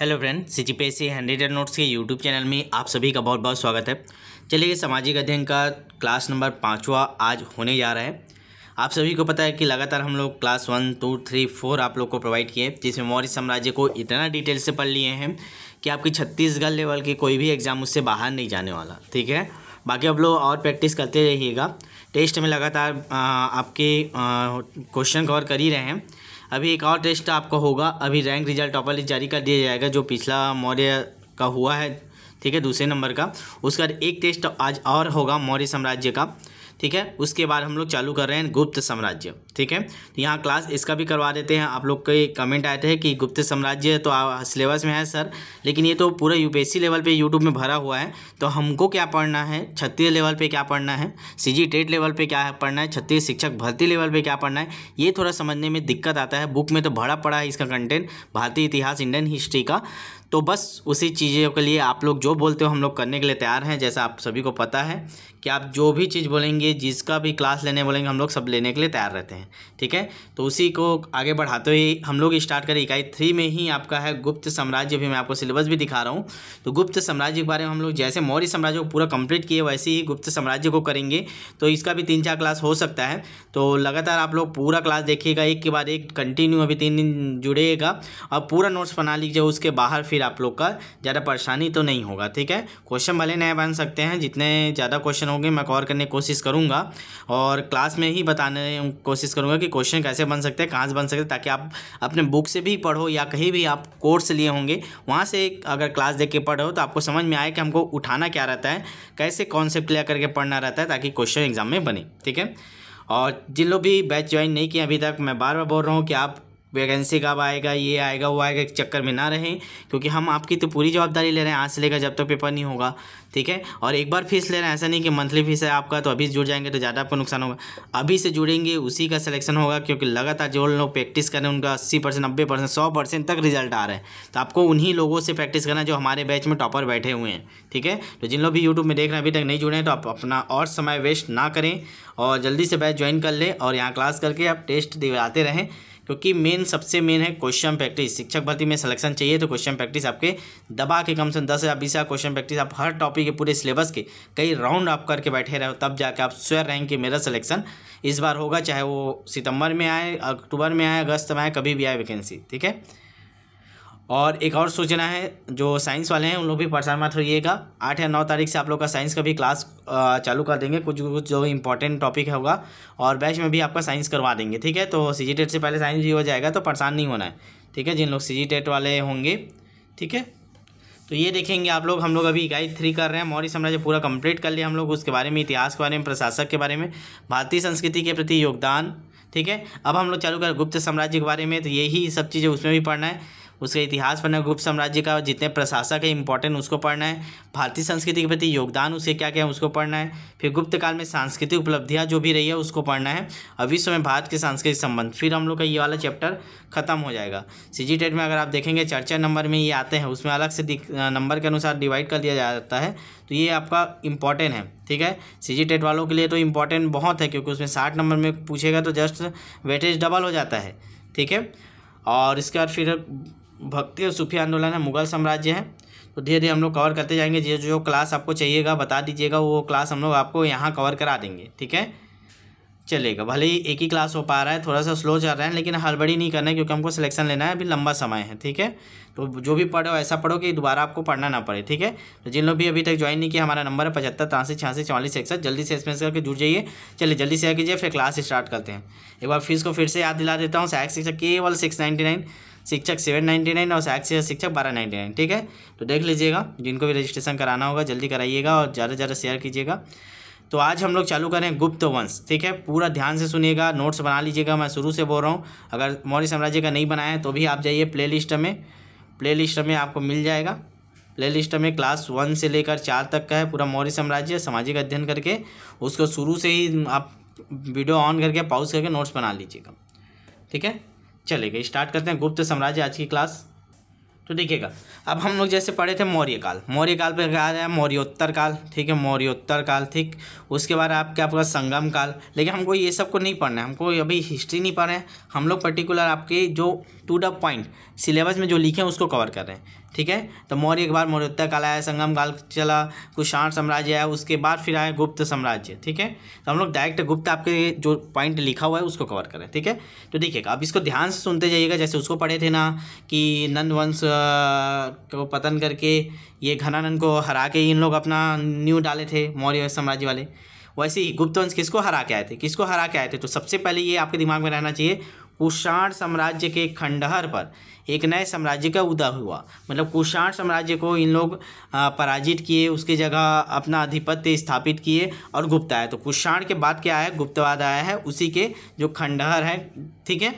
hello friend C G P S C notes के YouTube channel में आप सभी का बहुत बहुत स्वागत है चलिए सामाजिक अध्ययन का क्लास नंबर पाँचवा आज होने जा रहा है आप सभी को पता है कि लगातार हम लोग class one two three four आप लोग को प्रोवाइड किए जिसमें मौर्य साम्राज्य को इतना डिटेल से पढ़ लिए हैं कि आपकी छत्तीसगढ़ लेवल के कोई भी एग्ज़ाम उससे बाहर नहीं जाने वाला ठीक है बाकी आप लोग और प्रैक्टिस करते रहिएगा टेस्ट में लगातार आपके क्वेश्चन कवर कर ही रहे हैं अभी एक और टेस्ट आपका होगा अभी रैंक रिजल्ट ऑफर लिस्ट जारी कर दिया जाएगा जो पिछला मौर्य का हुआ है ठीक है दूसरे नंबर का उसका एक टेस्ट आज और होगा मौर्य साम्राज्य का ठीक है उसके बाद हम लोग चालू कर रहे हैं गुप्त साम्राज्य ठीक है तो यहाँ क्लास इसका भी करवा देते हैं आप लोग के कमेंट आए थे कि गुप्त साम्राज्य तो सिलेबस में है सर लेकिन ये तो पूरा यूपीएससी लेवल पे यूट्यूब में भरा हुआ है तो हमको क्या पढ़ना है छत्तीस लेवल पर क्या पढ़ना है सी टेट लेवल पर क्या पढ़ना है छत्तीस शिक्षक भर्ती लेवल पर क्या पढ़ना है ये थोड़ा समझने में दिक्कत आता है बुक में तो भरा पड़ा है इसका कंटेंट भारतीय इतिहास इंडियन हिस्ट्री का तो बस उसी चीज़ों के लिए आप लोग जो बोलते हो हम लोग करने के लिए तैयार हैं जैसा आप सभी को पता है कि आप जो भी चीज़ बोलेंगे जिसका भी क्लास लेने बोलेंगे हम लोग सब लेने के लिए तैयार रहते हैं ठीक है तो उसी को आगे बढ़ाते ही हम लोग स्टार्ट करें इकाई थ्री में ही आपका है गुप्त साम्राज्य भी मैं आपको सिलेबस भी दिखा रहा हूँ तो गुप्त साम्राज्य के बारे में हम लोग जैसे मौर्य साम्राज्य को पूरा कंप्लीट किए वैसे ही गुप्त साम्राज्य को करेंगे तो इसका भी तीन चार क्लास हो सकता है तो लगातार आप लोग पूरा क्लास देखिएगा एक के बाद एक कंटिन्यू अभी तीन दिन जुड़ेगा और पूरा नोट्स बना लीजिए उसके बाहर फिर आप लोग का ज़्यादा परेशानी तो नहीं होगा ठीक है क्वेश्चन भले नए बन सकते हैं जितने ज़्यादा क्वेश्चन होंगे मैं कवर करने की कोशिश करूँगा और क्लास में ही बताने कोशिश करूँगा कि क्वेश्चन कैसे बन सकते हैं कहाँ से बन सकते हैं ताकि आप अपने बुक से भी पढ़ो या कहीं भी आप कोर्स लिए होंगे वहाँ से अगर क्लास देख के पढ़ो तो आपको समझ में आए कि हमको उठाना क्या रहता है कैसे कॉन्सेप्ट क्लियर करके पढ़ना रहता है ताकि क्वेश्चन एग्जाम में बने ठीक है और जिन लोग भी बैच ज्वाइन नहीं किए अभी तक मैं बार बार बोल रहा हूँ कि आप वैकेंसी कब आएगा ये आएगा वो आएगा एक चक्कर में ना रहें क्योंकि हम आपकी तो पूरी जवाबदारी ले रहे हैं आज से लेकर जब तक तो पेपर नहीं होगा ठीक है और एक बार फीस ले रहे हैं ऐसा नहीं कि मंथली फीस है आपका तो अभी जुड़ जाएंगे तो ज़्यादा आपको नुकसान होगा अभी से जुड़ेंगे उसी का सिलेक्शन होगा क्योंकि लगातार जो लोग प्रैक्टिस कर रहे हैं उनका अस्सी परसेंट नब्बे परसेंट सौ परसेंट तक रिजल्ट आ रहा है तो आपको उन्हीं लोगों से प्रैक्टिस करना जो हमारे बैच में टॉपर बैठे हुए हैं ठीक है तो जिन लोग भी यूट्यूब में देख रहे हैं अभी तक नहीं जुड़े हैं तो आप अपना और समय वेस्ट ना करें और जल्दी से बैच ज्वाइन कर लें और यहाँ क्लास करके आप टेस्ट दिलाते रहें क्योंकि मेन सबसे मेन है क्वेश्चन प्रैक्टिस शिक्षक भर्ती में सिलेक्शन चाहिए तो क्वेश्चन प्रैक्टिस आपके दबा के कम से कम दस हज़ार बीस हज़ार क्वेश्चन प्रैक्टिस आप हर टॉपिक के पूरे सिलेबस के कई राउंड आप करके बैठे रहो तब जाके आप स्वयं रहेंगे कि मेरा सिलेक्शन इस बार होगा चाहे वो सितंबर में आए अक्टूबर में आए अगस्त में आए कभी भी आए वैकेंसी ठीक है और एक और सूचना है जो साइंस वाले हैं उन लोग भी परेशान मत होइएगा आठ या नौ तारीख से आप लोग का साइंस का भी क्लास चालू कर देंगे कुछ कुछ जो इंपॉर्टेंट टॉपिक होगा और बैच में भी आपका साइंस करवा देंगे ठीक है तो सी टेट से पहले साइंस भी हो जाएगा तो परेशान नहीं होना है ठीक है जिन लोग सी टेट वाले होंगे ठीक है तो ये देखेंगे आप लोग हम लोग अभी इकाई थ्री कर रहे हैं मौर्य साम्राज्य पूरा कंप्लीट कर लिया हम लोग उसके बारे में इतिहास के बारे में प्रशासक के बारे में भारतीय संस्कृति के प्रति योगदान ठीक है अब हम लोग चालू कर गुप्त साम्राज्य के बारे में तो यही सब चीज़ें उसमें भी पढ़ना है उसके इतिहास पढ़ना गुप्त साम्राज्य का जितने प्रशासक है इंपॉर्टेंट उसको पढ़ना है भारतीय संस्कृति के प्रति योगदान उसके क्या क्या है उसको पढ़ना है फिर गुप्त काल में सांस्कृतिक उपलब्धियाँ जो भी रही है उसको पढ़ना है और विश्व में भारत के सांस्कृतिक संबंध फिर हम लोग का ये वाला चैप्टर खत्म हो जाएगा सी टेट में अगर आप देखेंगे चर्चा नंबर में ये आते हैं उसमें अलग से नंबर के अनुसार डिवाइड कर दिया जाता है तो ये आपका इंपॉर्टेंट है ठीक है सी टेट वालों के लिए तो इंपॉर्टेंट बहुत है क्योंकि उसमें साठ नंबर में पूछेगा तो जस्ट वेटेज डबल हो जाता है ठीक है और इसके बाद फिर भक्ति और सूफी आंदोलन है मुगल साम्राज्य है तो धीरे धीरे हम लोग कवर करते जाएंगे जो जो क्लास आपको चाहिएगा बता दीजिएगा वो क्लास हम लोग आपको यहाँ कवर करा देंगे ठीक है चलेगा भले ही एक ही क्लास हो पा रहा है थोड़ा सा स्लो चल रहा है लेकिन हड़बड़ी नहीं करना है क्योंकि हमको सिलेक्शन लेना है अभी लंबा समय है ठीक है तो जो भी पढ़ो ऐसा पढ़ो कि दोबारा आपको पढ़ना ना पड़े ठीक है तो जिन लोग भी अभी तक ज्वाइन नहीं किया हमारा नंबर है पचहत्तर तिरासी छियासी चौवालीस इकसठ जल्दी से इसमें करके जुड़ जाइए चलिए जल्दी से आ कीजिए फिर क्लास स्टार्ट करते हैं एक बार फीस को फिर से याद दिला देता हूँ सैक्स केवल सिक्स नाइन्टी नाइन शिक्षक सेवन नाइन्टी नाइन और सहायक शिक्षक बारह नाइन्टी नाइन ठीक है तो देख लीजिएगा जिनको भी रजिस्ट्रेशन कराना होगा जल्दी कराइएगा और ज़्यादा से ज़्यादा शेयर कीजिएगा तो आज हम लोग चालू करें गुप्त वंश ठीक है पूरा ध्यान से सुनिएगा नोट्स बना लीजिएगा मैं शुरू से बोल रहा हूँ अगर मौर्य साम्राज्य का नहीं बनाया तो भी आप जाइए प्ले में प्ले में आपको मिल जाएगा प्ले में क्लास वन से लेकर चार तक का है पूरा मौर्य साम्राज्य सामाजिक अध्ययन करके उसको शुरू से ही आप वीडियो ऑन करके पाउज करके नोट्स बना लीजिएगा ठीक है चलेगा स्टार्ट करते हैं गुप्त साम्राज्य आज की क्लास तो देखिएगा अब हम लोग जैसे पढ़े थे मौर्य काल मौर्य काल पर आ जाए मौर्योत्तर काल ठीक है मौर्योत्तर काल ठीक उसके बाद आपके आपका संगम काल लेकिन हमको ये सब को नहीं पढ़ना है हमको अभी हिस्ट्री नहीं पढ़ रहे हैं हम लोग पर्टिकुलर आपके जो टू द पॉइंट सिलेबस में जो लिखे हैं उसको कवर कर रहे हैं ठीक है तो मौर्य के बाद मौर्योत्तर काल आया संगम काल चला कुशाण साम्राज्य आया उसके बाद फिर आया गुप्त साम्राज्य ठीक है तो हम लोग डायरेक्ट गुप्त आपके जो पॉइंट लिखा हुआ है उसको कवर करें ठीक है तो देखिएगा अब इसको ध्यान से सुनते जाइएगा जैसे उसको पढ़े थे ना कि नंद वंश को पतन करके ये घनानंद को हरा के इन लोग अपना न्यू डाले थे मौर्य साम्राज्य वाले वैसे ही गुप्त वंश किसको हरा के आए थे किसको हरा के आए थे तो सबसे पहले ये आपके दिमाग में रहना चाहिए कुषाण साम्राज्य के खंडहर पर एक नए साम्राज्य का उदय हुआ मतलब कुषाण साम्राज्य को इन लोग पराजित किए उसके जगह अपना आधिपत्य स्थापित किए और गुप्त आया तो कुषाण के बाद क्या है गुप्तवाद आया है उसी के जो खंडहर है ठीक है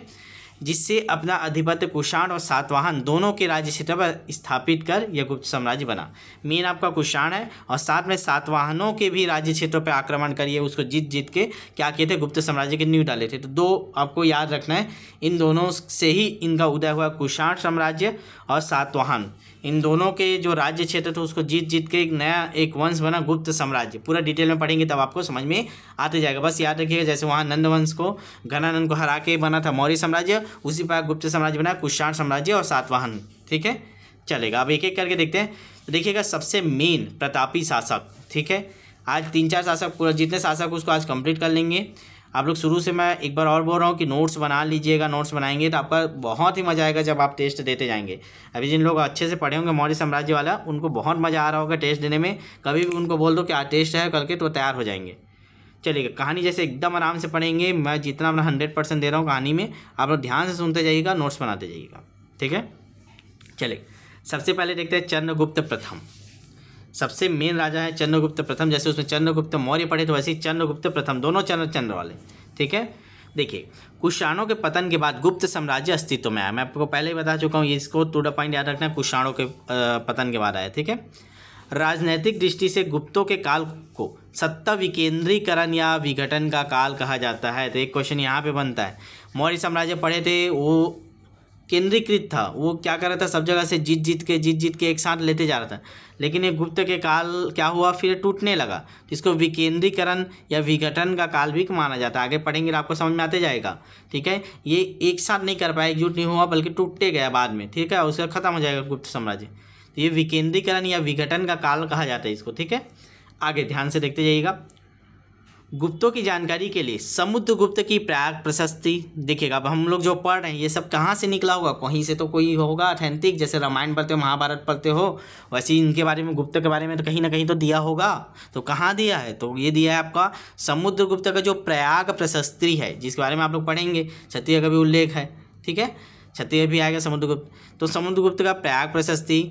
जिससे अपना अधिपत्य कुषाण और सातवाहन दोनों के राज्य क्षेत्र पर स्थापित कर यह गुप्त साम्राज्य बना मेन आपका कुषाण है और साथ में सातवाहनों के भी राज्य क्षेत्रों पर आक्रमण करिए उसको जीत जीत के क्या किए थे गुप्त साम्राज्य के न्यू डाले थे तो दो आपको याद रखना है इन दोनों से ही इनका उदय हुआ कुषाण साम्राज्य और सातवाहन इन दोनों के जो राज्य क्षेत्र थे उसको जीत जीत के एक नया एक वंश बना गुप्त साम्राज्य पूरा डिटेल में पढ़ेंगे तब आपको समझ में आते जाएगा बस याद रखिएगा जैसे वहाँ नंद वंश को घनानंद को हरा के बना था मौर्य साम्राज्य उसी पर गुप्त साम्राज्य बना कुषाण साम्राज्य और सातवाहन ठीक है चलेगा अब एक एक करके देखते हैं तो देखिएगा सबसे मेन प्रतापी शासक ठीक है आज तीन चार शासक पूरा जितने शासक उसको आज कंप्लीट कर लेंगे आप लोग शुरू से मैं एक बार और बोल रहा हूँ कि नोट्स बना लीजिएगा नोट्स बनाएंगे तो आपका बहुत ही मज़ा आएगा जब आप टेस्ट देते जाएंगे अभी जिन लोग अच्छे से पढ़े होंगे मौर्य साम्राज्य वाला उनको बहुत मज़ा आ रहा होगा टेस्ट देने में कभी भी उनको बोल दो कि आज टेस्ट है करके तो तैयार हो जाएंगे चलिएगा कहानी जैसे एकदम आराम से पढ़ेंगे मैं जितना अपना हंड्रेड परसेंट दे रहा हूँ कहानी में आप लोग ध्यान से सुनते जाइएगा नोट्स बनाते जाइएगा ठीक है चलिए सबसे पहले देखते हैं चंद्रगुप्त प्रथम सबसे मेन राजा है चंद्रगुप्त प्रथम जैसे उसमें चंद्रगुप्त मौर्य पढ़े तो वैसे ही चंद्रगुप्त प्रथम दोनों चंद्र चंद्र वाले ठीक है देखिए कुषाणों के पतन के बाद गुप्त साम्राज्य अस्तित्व में आया मैं आपको पहले ही बता चुका हूँ इसको टू द पॉइंट याद रखना है कुशाणों के पतन के बाद आया ठीक है राजनैतिक दृष्टि से गुप्तों के काल को सत्ता विकेंद्रीकरण या विघटन का काल कहा जाता है तो एक क्वेश्चन यहाँ पे बनता है मौर्य साम्राज्य पढ़े थे वो केंद्रीकृत था वो क्या कर रहा था सब जगह से जीत जीत के जीत जीत के एक साथ लेते जा रहा था लेकिन ये गुप्त के काल क्या हुआ फिर टूटने लगा जिसको तो इसको विकेंद्रीकरण या विघटन का काल भी माना जाता है आगे पढ़ेंगे तो आपको समझ में आते जाएगा ठीक है ये एक साथ नहीं कर पाया एकजुट नहीं हुआ बल्कि टूटते गया बाद में ठीक है उसका खत्म हो जाएगा गुप्त साम्राज्य तो ये विकेंद्रीकरण या विघटन का काल कहा जाता है इसको ठीक है आगे ध्यान से देखते जाइएगा गुप्तों की जानकारी के लिए समुद्र गुप्त की प्राग प्रशस्ति देखिएगा अब हम लोग जो पढ़ रहे हैं ये सब कहाँ से निकला होगा कहीं से तो कोई होगा अथेंटिक जैसे रामायण पढ़ते हो महाभारत पढ़ते हो वैसे ही इनके बारे में गुप्त के बारे में तो कहीं ना कहीं तो दिया होगा तो कहाँ दिया है तो ये दिया है आपका समुद्र गुप्त का जो प्रयाग प्रशस्ति है जिसके बारे में आप लोग पढ़ेंगे क्षत्रिय का भी उल्लेख है ठीक है क्षत्रिय भी आएगा समुद्रगुप्त तो समुद्रगुप्त का प्रयाग प्रशस्ति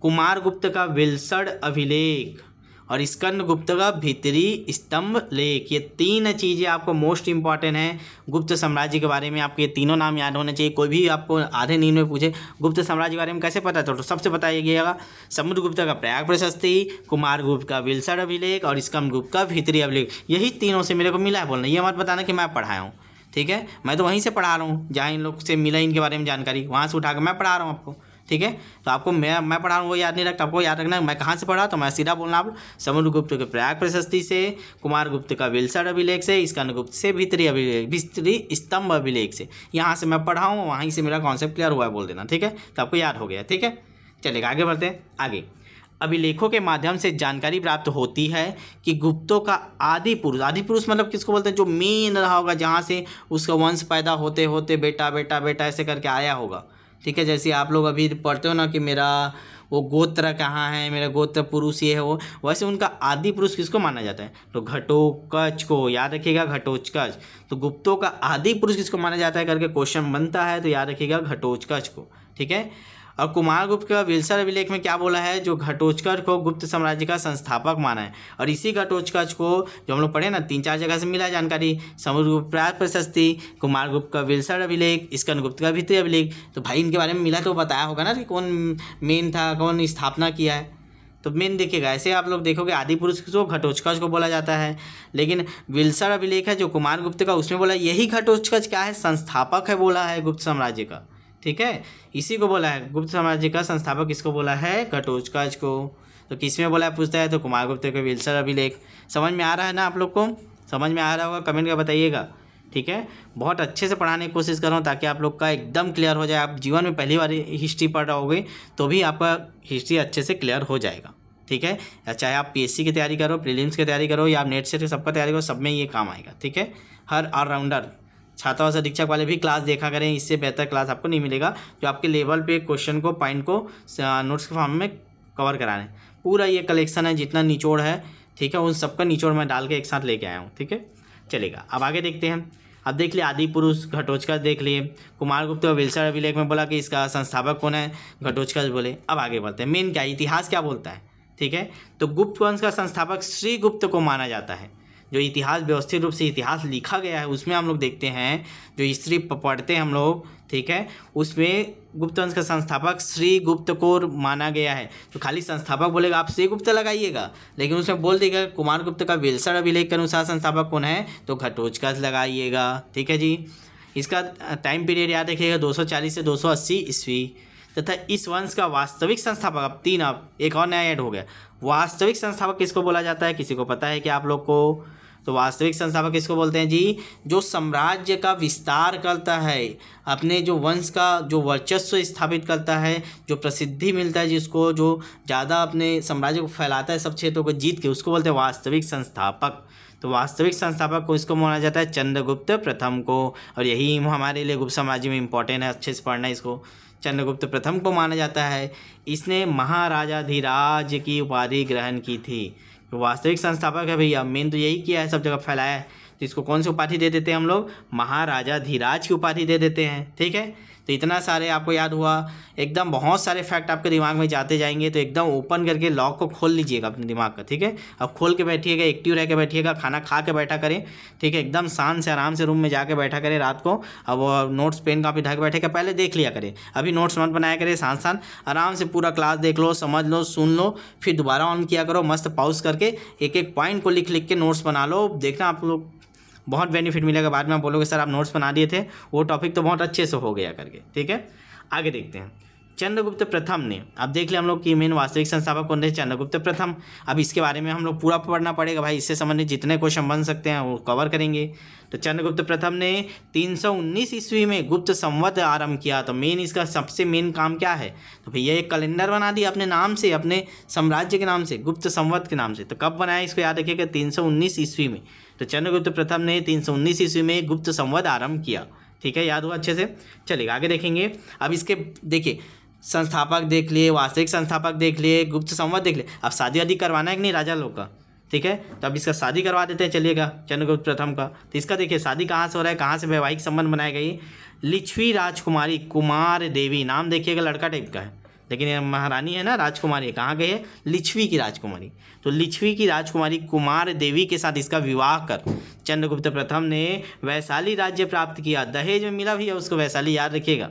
कुमार गुप्त का विलसड अभिलेख और स्कंद गुप्त का भीतरी स्तंभ लेख ये तीन चीज़ें आपको मोस्ट इंपॉर्टेंट हैं गुप्त साम्राज्य के बारे में आपको ये तीनों नाम याद होने चाहिए कोई भी आपको आधे नींद में पूछे गुप्त साम्राज्य के बारे में कैसे पता चलो तो सबसे समुद्र समुद्रगुप्त का प्रयाग प्रशस्ति कुमार गुप्त का विलसर अभिलेख और स्कंद गुप्त का भीतरी अभिलेख यही तीनों से मेरे को मिला है बोलना ये मत बताना कि मैं पढ़ाया हूँ ठीक है मैं तो वहीं से पढ़ा रहा हूँ जहाँ इन लोग से मिला इनके बारे में जानकारी वहाँ से उठा कर मैं पढ़ा रहा हूँ आपको ठीक है तो आपको मैं मैं पढ़ा रहा हूँ वो याद नहीं रखता आपको याद रखना मैं कहाँ से पढ़ा तो मैं सीधा बोलना आप गुप्त के प्रयाग प्रशस्ति से कुमार गुप्त का विलसर अभिलेख से स्कंदगुप्त से भीतरी अभिलेख भित्री स्तंभ अभिलेख से यहाँ से मैं पढ़ाऊँ वहीं से मेरा कॉन्सेप्ट क्लियर हुआ है बोल देना ठीक है तो आपको याद हो गया ठीक है चलेगा आगे बढ़ते हैं आगे अभिलेखों के माध्यम से जानकारी प्राप्त होती है कि गुप्तों का आदि पुरुष आदि पुरुष मतलब किसको बोलते हैं जो मेन रहा होगा जहाँ से उसका वंश पैदा होते होते बेटा बेटा बेटा ऐसे करके आया होगा ठीक है जैसे आप लोग अभी पढ़ते हो ना कि मेरा वो गोत्र कहाँ है मेरा गोत्र पुरुष ये है वो वैसे उनका आदि पुरुष किसको माना जाता है तो घटोकच को याद रखिएगा घटोचकच तो गुप्तों का आदि पुरुष किसको माना जाता है करके क्वेश्चन बनता है तो याद रखिएगा घटोचकच को ठीक है और कुमार गुप्त का विल्सर अभिलेख में क्या बोला है जो घटोचकर को गुप्त साम्राज्य का संस्थापक माना है और इसी घटोचकर को जो हम लोग पढ़े ना तीन चार जगह से मिला जानकारी समुद्र प्राग प्रशस्ति कुमार गुप्त का विल्सर अभिलेख स्कन गुप्त का भी अभिलेख तो भाई इनके बारे में मिला तो बताया होगा ना कि कौन मेन था कौन स्थापना किया है तो मेन देखिएगा ऐसे आप लोग देखोगे आदि पुरुष को घटोचकज को बोला जाता है लेकिन विल्सर अभिलेख है जो कुमार गुप्त का उसमें बोला यही घटोचकज क्या है संस्थापक है बोला है गुप्त साम्राज्य का ठीक है इसी को बोला है गुप्त साम्राज्य का संस्थापक किसको बोला है घटोत्कच को तो किस में बोला है पूछता है तो कुमार गुप्त के विल्सर अभिलेख समझ में आ रहा है ना आप लोग को समझ में आ रहा होगा कमेंट कर बताइएगा ठीक है बहुत अच्छे से पढ़ाने की कोशिश कर रहा हूँ ताकि आप लोग का एकदम क्लियर हो जाए आप जीवन में पहली बार हिस्ट्री पढ़ रहा होगे तो भी आपका हिस्ट्री अच्छे से क्लियर हो जाएगा ठीक है चाहे आप पीएससी की तैयारी करो प्रीलिम्स की तैयारी करो या आप नेट से सबका तैयारी करो सब में ये काम आएगा ठीक है हर ऑलराउंडर और शिक्षक वाले भी क्लास देखा करें इससे बेहतर क्लास आपको नहीं मिलेगा जो आपके लेवल पे क्वेश्चन को पॉइंट को नोट्स के फॉर्म में कवर करा रहे हैं पूरा ये कलेक्शन है जितना निचोड़ है ठीक है उन सबका निचोड़ मैं डाल के एक साथ लेके आया हूँ ठीक है चलेगा अब आगे देखते हैं अब देख लिए आदि पुरुष घटोचकर देख लिए कुमार गुप्त और विलसर अभिलेख में बोला कि इसका संस्थापक कौन है घटोचकर बोले अब आगे बढ़ते हैं मेन क्या इतिहास क्या बोलता है ठीक है तो गुप्त वंश का संस्थापक श्री गुप्त को माना जाता है जो इतिहास व्यवस्थित रूप से इतिहास लिखा गया है उसमें हम लोग देखते हैं जो हिस्ट्री पढ़ते हैं हम लोग ठीक है उसमें गुप्त वंश का संस्थापक श्री गुप्त को माना गया है तो खाली संस्थापक बोलेगा आप श्री गुप्त लगाइएगा लेकिन उसमें बोल देगा कुमार गुप्त का वेलसर अभिलेख के अनुसार संस्थापक कौन है तो का लगाइएगा ठीक है जी इसका टाइम पीरियड याद रखिएगा चालीस से अस्सी ईस्वी तथा इस वंश का वास्तविक संस्थापक अब तीन अब एक और नया ऐड हो गया वास्तविक संस्थापक किसको बोला जाता है किसी को पता है कि आप लोग को तो वास्तविक संस्थापक किसको बोलते हैं जी जो साम्राज्य का विस्तार करता है अपने जो वंश का जो वर्चस्व स्थापित करता है जो प्रसिद्धि मिलता है जिसको जो ज़्यादा अपने साम्राज्य को फैलाता है सब क्षेत्रों को जीत के उसको बोलते हैं वास्तविक संस्थापक तो वास्तविक संस्थापक को इसको माना जाता है चंद्रगुप्त प्रथम को और यही हमारे लिए गुप्त साम्राज्य में इंपॉर्टेंट है अच्छे से पढ़ना इसको चंद्रगुप्त प्रथम को माना जाता है इसने महाराजाधिराज की उपाधि ग्रहण की थी वास्तविक संस्थापक है भैया मेन तो यही किया है सब जगह फैलाया है तो इसको कौन सी उपाधि दे देते हैं हम लोग महाराजा धीराज की उपाधि दे देते हैं ठीक है तो इतना सारे आपको याद हुआ एकदम बहुत सारे फैक्ट आपके दिमाग में जाते जाएंगे तो एकदम ओपन करके लॉक को खोल लीजिएगा अपने दिमाग का ठीक है अब खोल के बैठिएगा एक्टिव रह के बैठिएगा खाना खा के बैठा करें ठीक है एकदम शान से आराम से रूम में जाकर बैठा करें रात को अब नोट्स पेन कापी ढक कर पहले देख लिया करें अभी नोट्स मत बनाया करें शान शान आराम से पूरा क्लास देख लो समझ लो सुन लो फिर दोबारा ऑन किया करो मस्त पाउस करके एक एक पॉइंट को लिख लिख के नोट्स बना लो देखना आप लोग बहुत बेनिफिट मिलेगा बाद में आप बोलोगे सर आप नोट्स बना दिए थे वो टॉपिक तो बहुत अच्छे से हो गया करके ठीक है आगे देखते हैं चंद्रगुप्त प्रथम ने अब देख लिया हम लोग की मेन वास्तविक संस्थापक कौन थे चंद्रगुप्त प्रथम अब इसके बारे में हम लोग पूरा पढ़ना पड़ेगा भाई इससे संबंधित जितने क्वेश्चन बन सकते हैं वो कवर करेंगे तो चंद्रगुप्त प्रथम ने 319 ईस्वी में गुप्त संवत आरंभ किया तो मेन इसका सबसे मेन काम क्या है तो भैया एक कैलेंडर बना दिया अपने नाम से अपने साम्राज्य के नाम से गुप्त संवत के नाम से तो कब बनाया इसको याद रखिएगा तीन सौ ईस्वी में तो चंद्रगुप्त प्रथम ने तीन सौ उन्नीस ईस्वी में गुप्त संवाद आरंभ किया ठीक है याद हुआ अच्छे से चलेगा आगे देखेंगे अब इसके देखिए संस्थापक देख लिए वास्तविक संस्थापक देख लिए गुप्त संवाद देख लिए अब शादी वादी करवाना है कि नहीं राजा लोग का ठीक है तो अब इसका शादी करवा देते हैं चलिएगा चंद्रगुप्त प्रथम का तो इसका देखिए शादी कहाँ से हो रहा है कहाँ से वैवाहिक संबंध बनाई गई लिच्छवी राजकुमारी कुमार देवी नाम देखिएगा लड़का टाइप का है लेकिन ये महारानी है ना राजकुमारी है कहाँ गई है लिच्छवी की राजकुमारी तो लिच्छवी की राजकुमारी कुमार देवी के साथ इसका विवाह कर चंद्रगुप्त प्रथम ने वैशाली राज्य प्राप्त किया दहेज में मिला भी है उसको वैशाली याद रखिएगा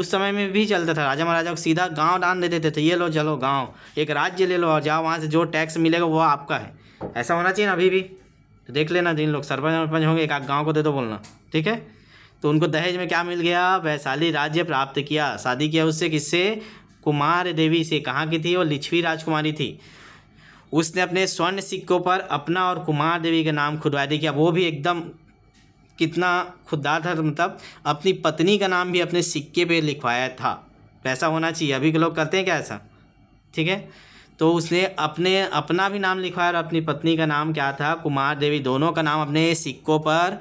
उस समय में भी चलता था राजा महाराजा को सीधा गांव डाल दे देते थे तो ये लो चलो गांव एक राज्य ले लो और जाओ वहाँ से जो टैक्स मिलेगा वो आपका है ऐसा होना चाहिए ना अभी भी तो देख लेना जिन लोग सरपंच वरपंच होंगे एक आध गाँव को दे दो बोलना ठीक है तो उनको दहेज में क्या मिल गया वैशाली राज्य प्राप्त किया शादी किया उससे किससे कुमार देवी से कहाँ की थी वो लिछवी राजकुमारी थी उसने अपने स्वर्ण सिक्कों पर अपना और कुमार देवी का नाम खुदवाया क्या वो भी एकदम कितना खुददार था मतलब अपनी पत्नी का नाम भी अपने सिक्के पे लिखवाया था पैसा होना चाहिए अभी के लोग करते हैं क्या ऐसा ठीक है तो उसने अपने अपना भी नाम लिखवाया और अपनी पत्नी का नाम क्या था कुमार देवी दोनों का नाम अपने सिक्कों पर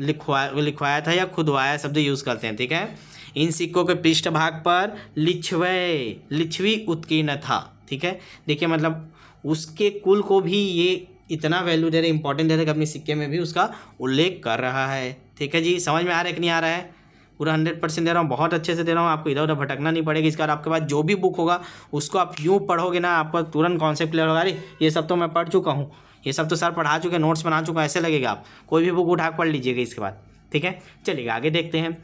लिखवा लिखवाया था या खुदवाया शब्द यूज़ करते हैं ठीक है इन सिक्कों के पृष्ठभाग पर लिछव लिछवी उत्कीर्ण था ठीक है देखिए मतलब उसके कुल को भी ये इतना वैल्यू दे रहे इंपॉर्टेंट दे रहे कि अपने सिक्के में भी उसका उल्लेख कर रहा है ठीक है जी समझ में आ रहा है कि नहीं आ रहा है पूरा हंड्रेड परसेंट दे रहा हूँ बहुत अच्छे से दे रहा हूँ आपको इधर उधर भटकना नहीं पड़ेगा इसका आपके पास जो भी बुक होगा उसको आप यूँ पढ़ोगे ना आपका तुरंत कॉन्सेप्ट क्लियर होगा अरे ये सब तो मैं पढ़ चुका हूँ ये सब तो सर पढ़ा चुके नोट्स बना चुका ऐसे लगेगा आप कोई भी बुक उठा पढ़ लीजिएगा इसके बाद ठीक है चलिएगा आगे देखते हैं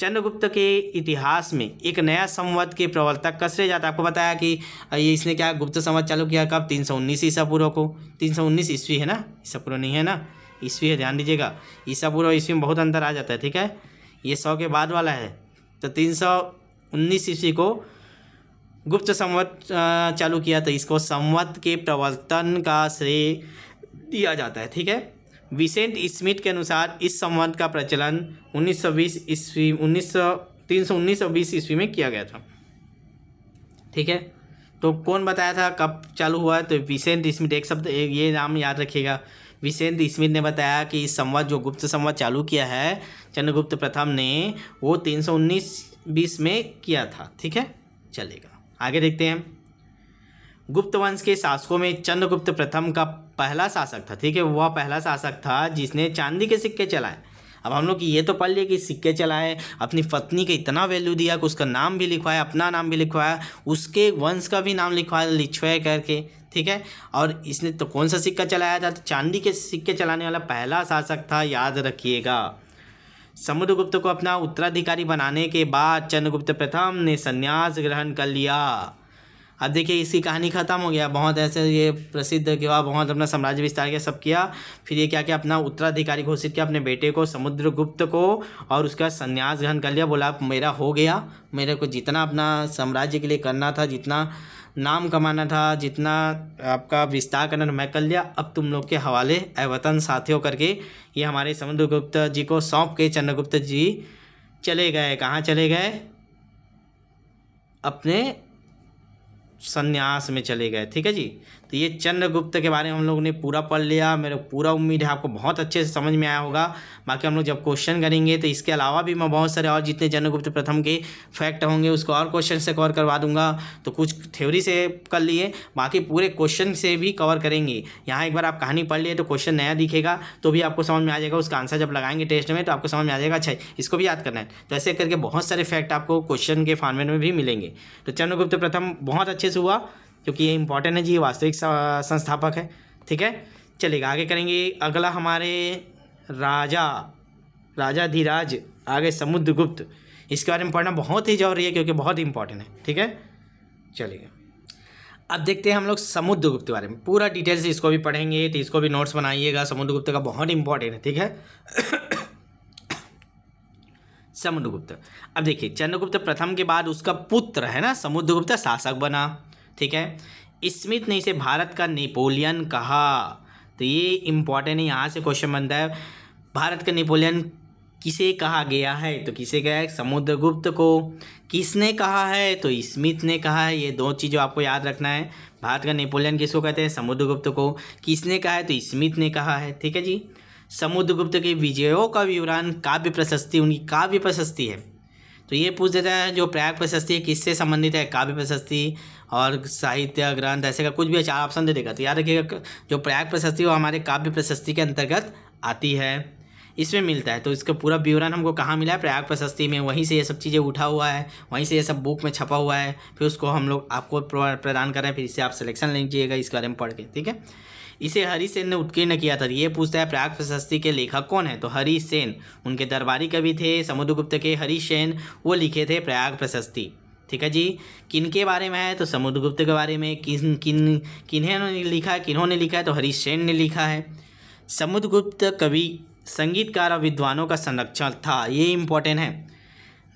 चंद्रगुप्त के इतिहास में एक नया संवत के प्रवर्तक कसरे जाता आपको बताया कि ये इसने क्या गुप्त संवत चालू किया कब तीन सौ उन्नीस ईसा पूर्व को तीन सौ उन्नीस ईस्वी है ना ईसा पूर्व नहीं है ना ईस्वी है ध्यान दीजिएगा ईसा पूर्व ईस्वी में बहुत अंतर आ जाता है ठीक है ये सौ के बाद वाला है तो तीन सौ उन्नीस ईस्वी को गुप्त संवत चालू किया तो इसको संवत के प्रवर्तन का श्रेय दिया जाता है ठीक है विसेंट स्मिथ के अनुसार इस संवाद का प्रचलन 1920 ईस्वी उन्नीस सौ तीन सौ उन्नीस सौ बीस ईस्वी में किया गया था ठीक है तो कौन बताया था कब चालू हुआ तो विसेंट स्मिथ एक शब्द ये नाम याद रखिएगा विसेंट स्मिथ ने बताया कि इस संवाद जो गुप्त संवाद चालू किया है चंद्रगुप्त प्रथम ने वो तीन सौ उन्नीस बीस में किया था ठीक है चलेगा आगे देखते हैं गुप्त वंश के शासकों में चंद्रगुप्त प्रथम का पहला शासक था ठीक है वह पहला शासक था जिसने चांदी के सिक्के चलाए अब हम लोग ये तो पढ़ लिए कि सिक्के चलाए अपनी पत्नी का इतना वैल्यू दिया कि उसका नाम भी लिखवाया अपना नाम भी लिखवाया उसके वंश का भी नाम लिखवाया लिखवाया करके ठीक है और इसने तो कौन सा सिक्का चलाया था तो चांदी के सिक्के चलाने वाला पहला शासक था याद रखिएगा समुद्रगुप्त को अपना उत्तराधिकारी बनाने के बाद चंद्रगुप्त प्रथम ने संन्यास ग्रहण कर लिया अब देखिए इसकी कहानी ख़त्म हो गया बहुत ऐसे ये प्रसिद्ध बाद बहुत अपना साम्राज्य विस्तार किया सब किया फिर ये क्या किया अपना उत्तराधिकारी घोषित किया अपने बेटे को समुद्रगुप्त को और उसका संन्यास ग्रहण कर लिया बोला मेरा हो गया मेरे को जितना अपना साम्राज्य के लिए करना था जितना नाम कमाना था जितना आपका विस्तार करना मैं कर लिया अब तुम लोग के हवाले ए वतन साथियों करके ये हमारे समुद्रगुप्त जी को सौंप के चंद्रगुप्त जी चले गए कहाँ चले गए अपने संन्यास में चले गए ठीक है जी तो ये चंद्रगुप्त के बारे में हम लोग ने पूरा पढ़ लिया मेरे पूरा उम्मीद है आपको बहुत अच्छे से समझ में आया होगा बाकी हम लोग जब क्वेश्चन करेंगे तो इसके अलावा भी मैं बहुत सारे और जितने चंद्रगुप्त प्रथम के फैक्ट होंगे उसको और क्वेश्चन से कवर करवा दूंगा तो कुछ थ्योरी से कर लिए बाकी पूरे क्वेश्चन से भी कवर करेंगे यहाँ एक बार आप कहानी पढ़ लिए तो क्वेश्चन नया दिखेगा तो भी आपको समझ में आ जाएगा उसका आंसर जब लगाएंगे टेस्ट में तो आपको समझ में आ जाएगा अच्छा इसको भी याद करना है तो ऐसे करके बहुत सारे फैक्ट आपको क्वेश्चन के फॉर्मेट में भी मिलेंगे तो चंद्रगुप्त प्रथम बहुत अच्छे से हुआ क्योंकि ये इंपॉर्टेंट है जी वास्तविक संस्थापक है ठीक है चलेगा आगे करेंगे अगला हमारे राजा राजा धीराज आगे समुद्रगुप्त इसके बारे में पढ़ना बहुत ही जरूरी है क्योंकि बहुत इंपॉर्टेंट है ठीक है चलेगा अब देखते हैं हम लोग समुद्रगुप्त के बारे में पूरा डिटेल से इसको भी पढ़ेंगे तो इसको भी नोट्स बनाइएगा समुद्रगुप्त का बहुत इंपॉर्टेंट है ठीक है समुद्रगुप्त अब देखिए चंद्रगुप्त प्रथम के बाद उसका पुत्र है ना समुद्रगुप्त शासक बना ठीक है स्मिथ ने इसे भारत का नेपोलियन कहा तो ये इम्पॉर्टेंट है यहाँ से क्वेश्चन बनता है भारत का नेपोलियन किसे कहा गया है तो किसे गया है समुद्रगुप्त को किसने कहा है तो स्मिथ ने कहा है ये दो चीज़ों आपको याद रखना है भारत का नेपोलियन किसको कहते हैं समुद्रगुप्त को किसने कहा है तो स्मिथ ने कहा है ठीक है जी समुद्रगुप्त के विजयों का विवरण काव्य प्रशस्ति उनकी काव्य प्रशस्ति है तो ये पूछ देता है जो प्रयाग प्रशस्ति है किससे संबंधित है काव्य प्रशस्ति और साहित्य ग्रंथ ऐसे का कुछ भी चार ऑप्शन दे देगा तो याद रखिएगा जो प्रयाग प्रशस्ति वो हमारे काव्य प्रशस्ति के अंतर्गत आती है इसमें मिलता है तो इसका पूरा विवरण हमको कहाँ मिला है प्रयाग प्रशस्ति में वहीं से ये सब चीज़ें उठा हुआ है वहीं से ये सब बुक में छपा हुआ है फिर उसको हम लोग आपको प्रदान कर रहे हैं फिर इसे आप सिलेक्शन लीजिएगा इसके बारे में पढ़ के ठीक है इसे हरी सेन ने उत्कीर्ण किया था ये पूछता है प्राग प्रशस्ति के लेखक कौन है तो हरी सेन उनके दरबारी कवि थे समुद्रगुप्त के हरी सेन वो लिखे थे प्रयाग प्रशस्ति ठीक है जी किन के बारे में है तो समुद्रगुप्त के बारे में किन किन किन्होंने लिखा है किन्होंने लिखा है तो हरीश सेन ने लिखा है समुद्रगुप्त कवि संगीतकार और विद्वानों का संरक्षण था ये इम्पोर्टेंट है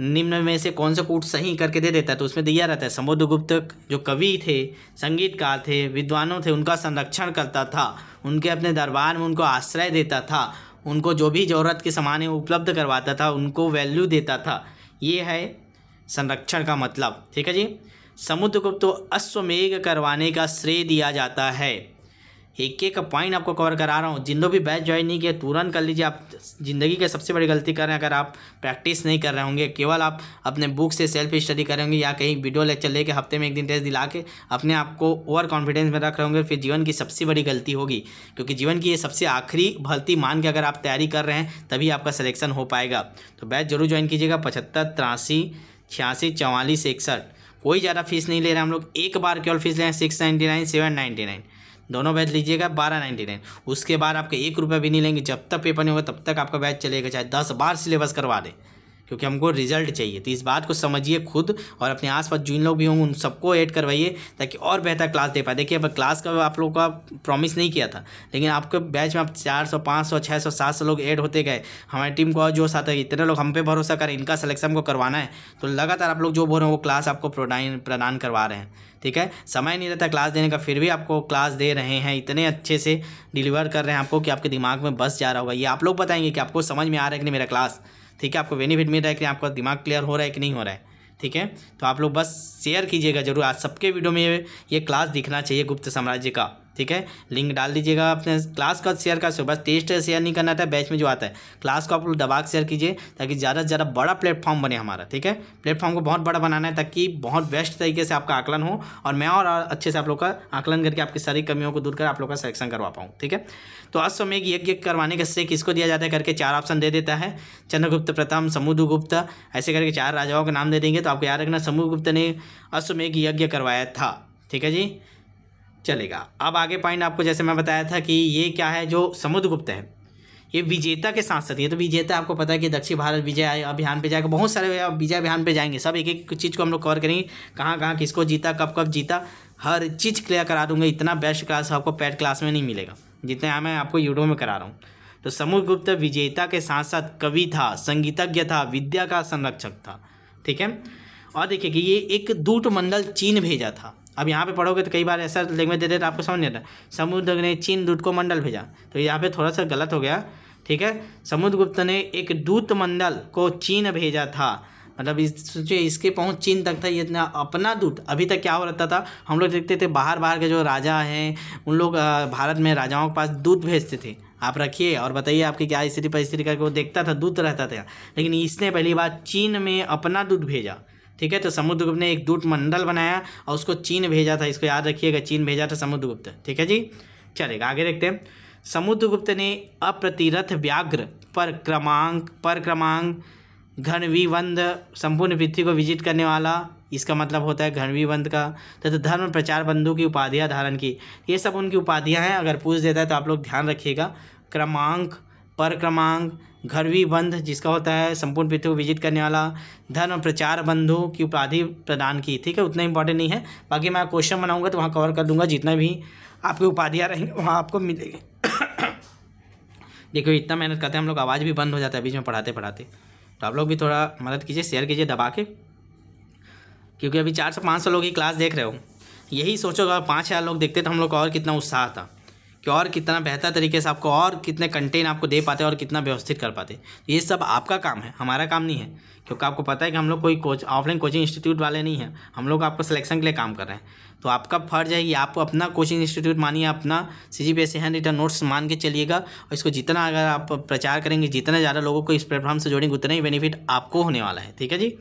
निम्न में से कौन सा कूट सही करके दे देता है तो उसमें दिया रहता है समुद्रगुप्त जो कवि थे संगीतकार थे विद्वानों थे उनका संरक्षण करता था उनके अपने दरबार में उनको आश्रय देता था उनको जो भी ज़रूरत के सामान है उपलब्ध करवाता था उनको वैल्यू देता था ये है संरक्षण का मतलब ठीक है जी समुद्रगुप्त को तो अश्वमेघ करवाने का श्रेय दिया जाता है एक एक पॉइंट आपको कवर करा रहा हूँ जिन लोग भी बैच ज्वाइन नहीं किया तुरंत कर लीजिए आप ज़िंदगी के सबसे बड़ी गलती कर रहे हैं अगर आप प्रैक्टिस नहीं कर रहे होंगे केवल आप अपने बुक से सेल्फ स्टडी करेंगे या कहीं वीडियो लेक्चर लेके हफ्ते में एक दिन टेस्ट दिला के अपने आप को ओवर कॉन्फिडेंस में रख रहे होंगे फिर जीवन की सबसे बड़ी गलती होगी क्योंकि जीवन की ये सबसे आखिरी भलती मान के अगर आप तैयारी कर रहे हैं तभी आपका सलेक्शन हो पाएगा तो बैच जरूर ज्वाइन कीजिएगा पचहत्तर तिरासी छियासी चवालीस इकसठ कोई ज़्यादा फीस नहीं ले रहे हम लोग एक बार केवल फीस ले रहे हैं six ninety nine seven ninety nine दोनों बैच लीजिएगा बारह नाइन्टी नाइन उसके बाद आपका एक रुपये भी नहीं लेंगे जब तक पेपर नहीं होगा तब तक आपका बैच चलेगा चाहे दस बार सिलेबस करवा दें क्योंकि हमको रिजल्ट चाहिए तो इस बात को समझिए खुद और अपने आसपास जिन लोग भी होंगे उन सबको ऐड करवाइए ताकि और बेहतर क्लास दे पाए देखिए अब क्लास का आप लोगों का प्रॉमिस नहीं किया था लेकिन आपके बैच में आप चार सौ पाँच सौ छः सौ सात सौ लोग ऐड होते गए हमारी टीम को और जोश आता है इतने लोग हम पे भरोसा करें इनका सलेक्शन को करवाना है तो लगातार आप लोग जो बोल रहे हैं वो क्लास आपको प्रोडाइन प्रदान करवा रहे हैं ठीक है समय नहीं रहता क्लास देने का फिर भी आपको क्लास दे रहे हैं इतने अच्छे से डिलीवर कर रहे हैं आपको कि आपके दिमाग में बस जा रहा होगा ये आप लोग बताएंगे कि आपको समझ में आ रहा है कि नहीं मेरा क्लास ठीक है आपको बेनिफिट मिल रहा है कि आपका दिमाग क्लियर हो रहा है कि नहीं हो रहा है ठीक है तो आप लोग बस शेयर कीजिएगा जरूर आज सबके वीडियो में ये, क्लास दिखना चाहिए गुप्त साम्राज्य का ठीक है लिंक डाल दीजिएगा अपने क्लास का शेयर कर सकते बस टेस्ट शेयर नहीं करना था बैच में जो आता है क्लास को आप लोग दबा शेयर कीजिए ताकि ज़्यादा से ज़्यादा बड़ा प्लेटफॉर्म बने हमारा ठीक है प्लेटफॉर्म को बहुत बड़ा बनाना है ताकि बहुत बेस्ट तरीके से आपका आकलन हो और मैं और अच्छे से आप लोग का आकलन करके आपकी सारी कमियों को दूर कर आप लोग का सेलेक्शन करवा पाऊँ ठीक है तो अश्वमेघ यज्ञ करवाने का श्रेय किसको दिया जाता है करके चार ऑप्शन दे देता है चंद्रगुप्त प्रथम समुद्रगुप्त ऐसे करके चार राजाओं का नाम दे देंगे तो आपको याद रखना समुद्रगुप्त ने अश्वमेघ यज्ञ करवाया था ठीक है जी चलेगा अब आगे पॉइंट आपको जैसे मैं बताया था कि ये क्या है जो समुद्रगुप्त है ये विजेता के साथ साथ ये तो विजेता आपको पता है कि दक्षिण भारत विजय अभियान पे जाएगा बहुत सारे विजय अभियान पे जाएंगे सब एक एक चीज़ को हम लोग कवर करेंगे कहाँ कहाँ किसको जीता कब कब जीता हर चीज़ क्लियर करा दूंगा इतना बेस्ट क्लास आपको पैड क्लास में नहीं मिलेगा जितना मैं आपको यूट्यूब में करा रहा हूँ तो गुप्त विजेता के साथ साथ कवि था संगीतज्ञ था विद्या का संरक्षक था ठीक है और देखिए कि ये एक दूट मंडल चीन भेजा था अब यहाँ पे पढ़ोगे तो कई बार ऐसा लैंग्वेज दे तो आपको समझ नहीं आता समुद्र ने चीन दूत को मंडल भेजा तो यहाँ पे थोड़ा सा गलत हो गया ठीक है समुद्र गुप्त ने एक दूत मंडल को चीन भेजा था मतलब इस सोचिए इसके पहुंच चीन तक था ये इतना अपना दूत अभी तक क्या हो रहता था हम लोग देखते थे बाहर बाहर के जो राजा हैं उन लोग भारत में राजाओं के पास दूत भेजते थे आप रखिए और बताइए आपकी क्या स्थिति परिस्थिति करके वो देखता था दूत रहता था लेकिन इसने पहली बार चीन में अपना दूत भेजा ठीक है तो समुद्रगुप्त ने एक दूट मंडल बनाया और उसको चीन भेजा था इसको याद रखिएगा चीन भेजा था समुद्रगुप्त ठीक है जी चलेगा आगे देखते हैं समुद्रगुप्त ने अप्रतिरथ व्याघ्र पर क्रमांक पर क्रमांक घनवीवंद संपूर्ण पृथ्वी को विजिट करने वाला इसका मतलब होता है घनवीवंद का तथा तो धर्म प्रचार बंधु की उपाधियाँ धारण की ये सब उनकी उपाधियाँ हैं अगर पूछ देता है तो आप लोग ध्यान रखिएगा क्रमांक पर क्रमांक घरवी बंध जिसका होता है संपूर्ण पृथ्वी को विजिट करने वाला धर्म प्रचार बंधु की उपाधि प्रदान की ठीक है उतना इंपॉर्टेंट नहीं है बाकी मैं क्वेश्चन बनाऊंगा तो वहाँ कवर कर दूंगा जितना भी आपकी उपाधियाँ रहेंगी वहाँ आपको मिलेगी देखिए इतना मेहनत करते हैं हम लोग आवाज़ भी बंद हो जाता है बीच में पढ़ाते पढ़ाते तो आप लोग भी थोड़ा मदद कीजिए शेयर कीजिए दबा के क्योंकि अभी चार सौ पाँच सौ लोग ही क्लास देख रहे हो यही सोचो अगर पाँच हज़ार लोग देखते तो हम लोग और कितना उत्साह था कि और कितना बेहतर तरीके से आपको और कितने कंटेंट आपको दे पाते और कितना व्यवस्थित कर पाते ये सब आपका काम है हमारा काम नहीं है क्योंकि आपको पता है कि हम लोग कोई कोच ऑफलाइन कोचिंग इंस्टीट्यूट वाले नहीं हैं हम लोग आपको सिलेक्शन के लिए काम कर रहे हैं तो आपका फर्ज है ये आप अपना कोचिंग इंस्टीट्यूट मानिए अपना C G P S return notes मान के चलिएगा और इसको जितना अगर आप प्रचार करेंगे जितना ज़्यादा लोगों को इस प्लेटफॉर्म से जोड़ेंगे उतना ही बेनिफिट आपको होने वाला है ठीक है जी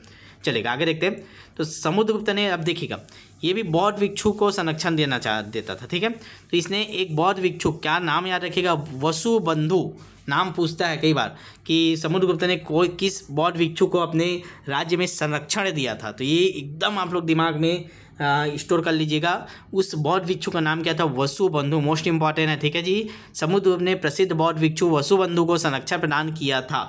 चलेगा आगे देखते हैं तो समुद्रगुप्त ने अब देखिएगा ये भी बौद्ध भिक्षु को संरक्षण देना चाह देता था ठीक है तो इसने एक बौद्ध भिक्षु क्या नाम याद रखेगा वसुबंधु नाम पूछता है कई बार कि समुद्रगुप्त ने कोई किस बौद्ध भिक्षु को अपने राज्य में संरक्षण दिया था तो ये एकदम आप लोग दिमाग में स्टोर कर लीजिएगा उस बौद्ध भिक्षु का नाम क्या था वसुबंधु मोस्ट इंपॉर्टेंट है ठीक है जी समुद्रगुप्त ने प्रसिद्ध बौद्ध भिक्षु वसुबंधु को संरक्षण प्रदान किया था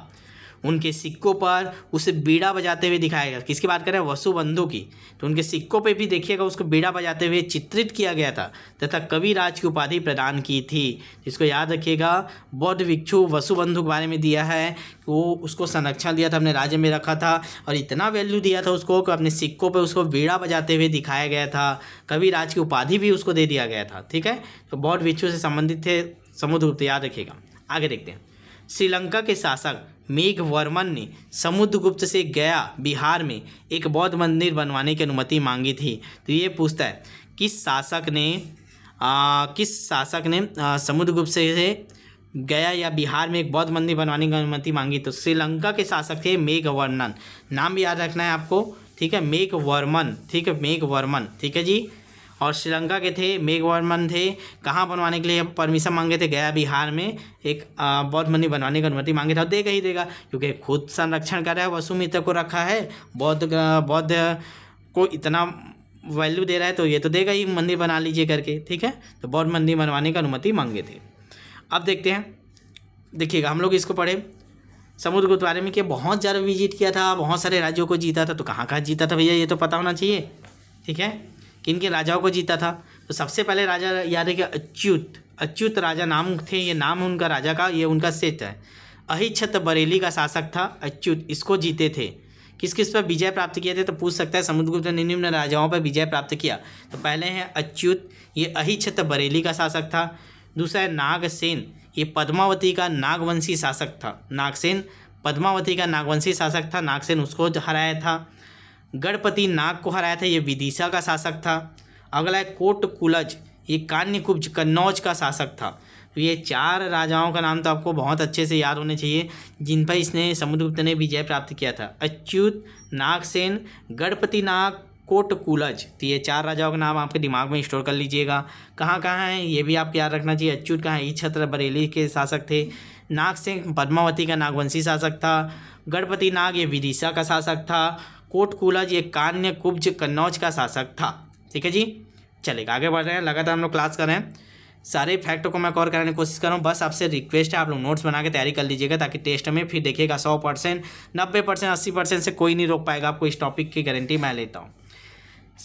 उनके सिक्कों पर उसे बीड़ा बजाते हुए दिखाया गया किसकी बात करें वसुबंधु की तो उनके सिक्कों पे भी देखिएगा उसको बीड़ा बजाते हुए चित्रित किया गया था तथा कविराज की उपाधि प्रदान की थी इसको याद रखिएगा बौद्ध भिक्षु वसुबंधु के बारे में दिया है वो उसको संरक्षण दिया था अपने राज्य में रखा था और इतना वैल्यू दिया था उसको कि अपने सिक्कों पर उसको बीड़ा बजाते हुए दिखाया गया था कविराज की उपाधि भी उसको दे दिया गया था ठीक है तो बौद्ध भिक्षु से संबंधित थे समुद्र तो याद रखिएगा आगे देखते हैं श्रीलंका के शासक मेघवर्मन ने समुद्रगुप्त से गया बिहार में एक बौद्ध मंदिर बनवाने की अनुमति मांगी थी तो ये पूछता है किस शासक ने आ, किस शासक ने समुद्रगुप्त से गया या बिहार में एक बौद्ध मंदिर बनवाने की अनुमति मांगी तो श्रीलंका के शासक थे मेघवर्णन नाम भी याद रखना है आपको ठीक है मेघवर्मन ठीक है मेघवर्मन ठीक है जी और श्रीलंका के थे मेघ वर्मन थे कहाँ बनवाने के लिए परमिशन मांगे थे गया बिहार में एक बौद्ध मंदिर बनवाने की अनुमति मांगे थे और देगा ही देगा क्योंकि खुद संरक्षण कर रहा है वसुमित्र को रखा है बौद्ध बौद्ध को इतना वैल्यू दे रहा है तो ये तो देगा ही मंदिर बना लीजिए करके ठीक है तो बौद्ध मंदिर बनवाने की अनुमति मांगे थे अब देखते हैं देखिएगा हम लोग इसको पढ़े समुद्र गुरुद्वारे में क्या बहुत ज़्यादा विजिट किया था बहुत सारे राज्यों को जीता था तो कहाँ कहाँ जीता था भैया ये तो पता होना चाहिए ठीक है किन किन राजाओं को जीता था तो सबसे पहले राजा याद है कि अच्युत अच्युत राजा नाम थे ये नाम उनका राजा का ये उनका सेत है अहिछत बरेली का शासक था अच्युत इसको जीते थे किस किस पर विजय प्राप्त किए थे तो पूछ सकता है समुद्रगुप्त ने निम्न राजाओं पर विजय प्राप्त किया तो पहले हैं अच्युत ये अहिछत बरेली का शासक था दूसरा है नागसेन ये पद्मावती का नागवंशी शासक था नागसेन पद्मावती का नागवंशी शासक था नागसेन उसको हराया था गणपति नाग को हराया था ये विदिशा का शासक था अगला है कोट कुलज ये कान्यकुब्ज कन्नौज का शासक था तो ये चार राजाओं का नाम तो आपको बहुत अच्छे से याद होने चाहिए जिन पर इसने समुद्रगुप्त ने विजय प्राप्त किया था अच्युत नागसेन गणपति नाग कोट कुलज तो ये चार राजाओं का नाम आपके दिमाग में स्टोर कर लीजिएगा कहाँ कहाँ हैं ये भी आपको याद रखना चाहिए अच्युत कहाँ ई छत्र बरेली के शासक थे नाग सिंह पद्मावती का नागवंशी शासक था गणपति नाग ये विदिशा का शासक था कोटकूलज एक कान्य कुब्ज कन्नौज का शासक था ठीक है जी चलेगा आगे बढ़ रहे हैं लगातार हम लोग क्लास कर रहे हैं सारे फैक्ट को मैं कवर कराने की कोशिश कर रहा हूँ बस आपसे रिक्वेस्ट है आप लोग नोट्स बना के तैयारी कर लीजिएगा ताकि टेस्ट में फिर देखिएगा सौ परसेंट नब्बे परसेंट अस्सी परसेंट से कोई नहीं रोक पाएगा आपको इस टॉपिक की गारंटी मैं लेता हूँ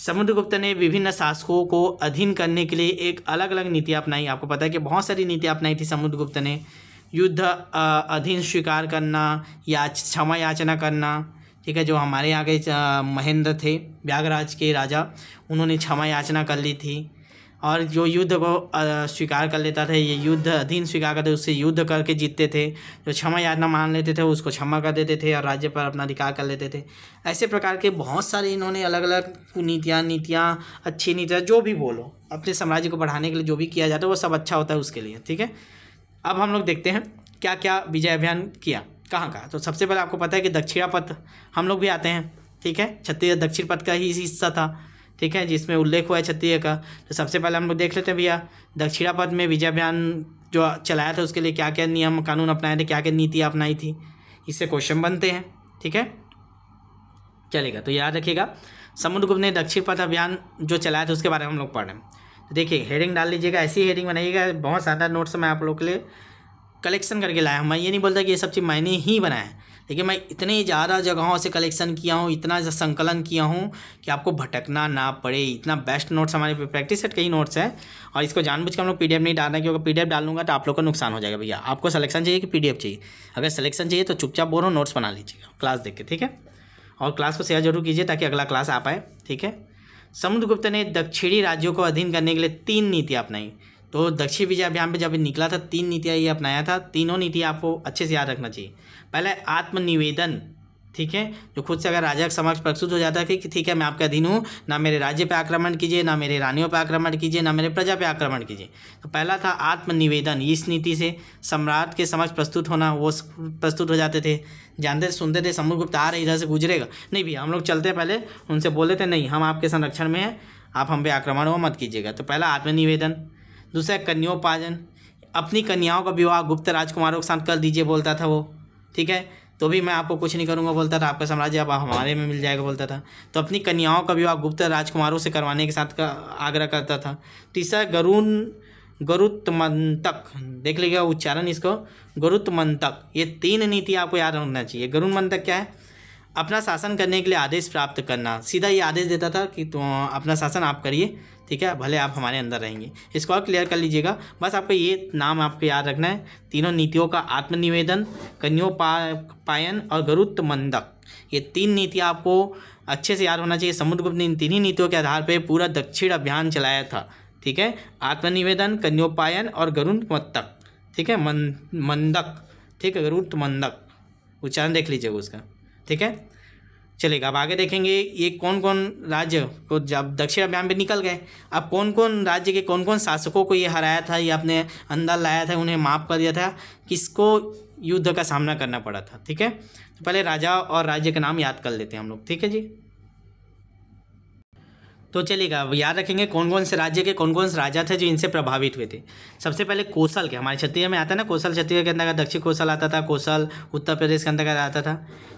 समुद्रगुप्त ने विभिन्न शासकों को अधीन करने के लिए एक अलग अलग नीति अपनाई आपको पता है कि बहुत सारी नीति अपनाई थी समुद्रगुप्त ने युद्ध अधीन स्वीकार करना या क्षमा याचना करना ठीक है जो हमारे यहाँ के महेंद्र थे व्यागराज के राजा उन्होंने क्षमा याचना कर ली थी और जो युद्ध को स्वीकार कर लेता था ये युद्ध अधीन स्वीकार करते उससे युद्ध करके जीतते थे जो क्षमा याचना मान लेते थे उसको क्षमा कर देते थे और राज्य पर अपना अधिकार कर लेते थे ऐसे प्रकार के बहुत सारे इन्होंने अलग अलग नीतियाँ नीतियाँ अच्छी नीतियाँ जो भी बोलो अपने साम्राज्य को बढ़ाने के लिए जो भी किया जाता है वो सब अच्छा होता है उसके लिए ठीक है अब हम लोग देखते हैं क्या क्या विजय अभियान किया कहाँ का तो सबसे पहले आपको पता है कि दक्षिणा पथ हम लोग भी आते हैं ठीक है छत्तीसगढ़ दक्षिण पथ का ही हिस्सा था ठीक है जिसमें उल्लेख हुआ है छत्तीसगढ़ का तो सबसे पहले हम लोग देख लेते हैं भैया दक्षिणा पथ में विजय अभियान जो चलाया था उसके लिए क्या क्या नियम कानून अपनाए थे क्या क्या नीति अपनाई थी इससे क्वेश्चन बनते हैं ठीक है चलेगा तो याद रखिएगा समुद्रगुप्त ने दक्षिण पथ अभियान जो चलाया था उसके बारे में हम लोग पढ़ रहे हैं तो देखिए हेडिंग डाल लीजिएगा ऐसी हेडिंग बनाइएगा बहुत सारा नोट्स मैं आप लोग के लिए कलेक्शन करके लाया हूँ मैं ये नहीं बोलता कि ये सब चीज़ मैंने ही बनाया है लेकिन मैं इतने ज़्यादा जगहों से कलेक्शन किया हूँ इतना संकलन किया हूँ कि आपको भटकना ना पड़े इतना बेस्ट नोट्स हमारे प्रैक्टिस सेट कई नोट्स हैं और इसको जानबूझ के हम लोग पी नहीं डालना क्योंकि पी डी डालूंगा तो आप लोग का नुकसान हो जाएगा भैया आपको सलेक्शन चाहिए कि पी चाहिए अगर सलेक्शन चाहिए तो चुपचाप बोलो नोट्स बना लीजिएगा क्लास देख के ठीक है और क्लास को शेयर जरूर कीजिए ताकि अगला क्लास आ पाए ठीक है समुद्रगुप्त ने दक्षिणी राज्यों को अधीन करने के लिए तीन नीतियाँ अपनाई तो दक्षिण विजय अभियान पर जब निकला था तीन नीतियाँ ये अपनाया था तीनों नीति आपको अच्छे से याद रखना चाहिए पहले आत्मनिवेदन ठीक है जो खुद से अगर राजा के समक्ष प्रस्तुत हो जाता है कि ठीक है मैं आपके अधीन हूँ ना मेरे राज्य पे आक्रमण कीजिए ना मेरे रानियों पे आक्रमण कीजिए ना मेरे प्रजा पे आक्रमण कीजिए तो पहला था आत्मनिवेदन इस नीति से सम्राट के समक्ष प्रस्तुत होना वो प्रस्तुत हो जाते थे जानते सुनते थे गुप्त आ रहे इधर से गुजरेगा नहीं भैया हम लोग चलते पहले उनसे बोले थे नहीं हम आपके संरक्षण में हैं आप हम पे आक्रमण हो मत कीजिएगा तो पहला आत्मनिवेदन दूसरा कन्योपार्जन अपनी कन्याओं का विवाह गुप्त राजकुमारों के साथ कर दीजिए बोलता था वो ठीक है तो भी मैं आपको कुछ नहीं करूँगा बोलता था आपका साम्राज्य आप हमारे में मिल जाएगा बोलता था तो अपनी कन्याओं का विवाह गुप्त राजकुमारों से करवाने के साथ का आग्रह करता था तीसरा गरुण गरुत्मंतक देख लीजिएगा उच्चारण इसको गरुत्मंतक ये तीन नीति आपको याद रखना चाहिए गरुण मंतक क्या है अपना शासन करने के लिए आदेश प्राप्त करना सीधा ये आदेश देता था कि तो अपना शासन आप करिए ठीक है भले आप हमारे अंदर रहेंगे इसको और क्लियर कर लीजिएगा बस आपको ये नाम आपको याद रखना है तीनों नीतियों का आत्मनिवेदन कन्योपायन और गुरुत्व मंदक ये तीन नीतियाँ आपको अच्छे से याद होना चाहिए समुद्रगुप्त ने तीन ही नीतियों के आधार पर पूरा दक्षिण अभियान चलाया था ठीक है आत्मनिवेदन कन्योपायन और गरुण मत्तक ठीक है मन मंदक ठीक है गरुण मंदक उच्चारण देख लीजिएगा उसका ठीक है चलेगा अब आगे देखेंगे ये कौन कौन राज्य को जब दक्षिण अभियान पे निकल गए अब कौन कौन राज्य के कौन कौन शासकों को ये हराया था ये अपने अंदर लाया था उन्हें माफ़ कर दिया था किसको युद्ध का सामना करना पड़ा था ठीक है तो पहले राजा और राज्य का नाम याद कर लेते हैं हम लोग ठीक है जी तो चलिएगा अब याद रखेंगे कौन कौन से राज्य के कौन कौन से राजा थे जो इनसे प्रभावित हुए थे सबसे पहले कोसल के हमारे छत्तीसगढ़ में आता है ना कोसल छत्तीसगढ़ के अंतर्गत दक्षिण कोसल आता था कोसल उत्तर प्रदेश के अंतर्गत आता था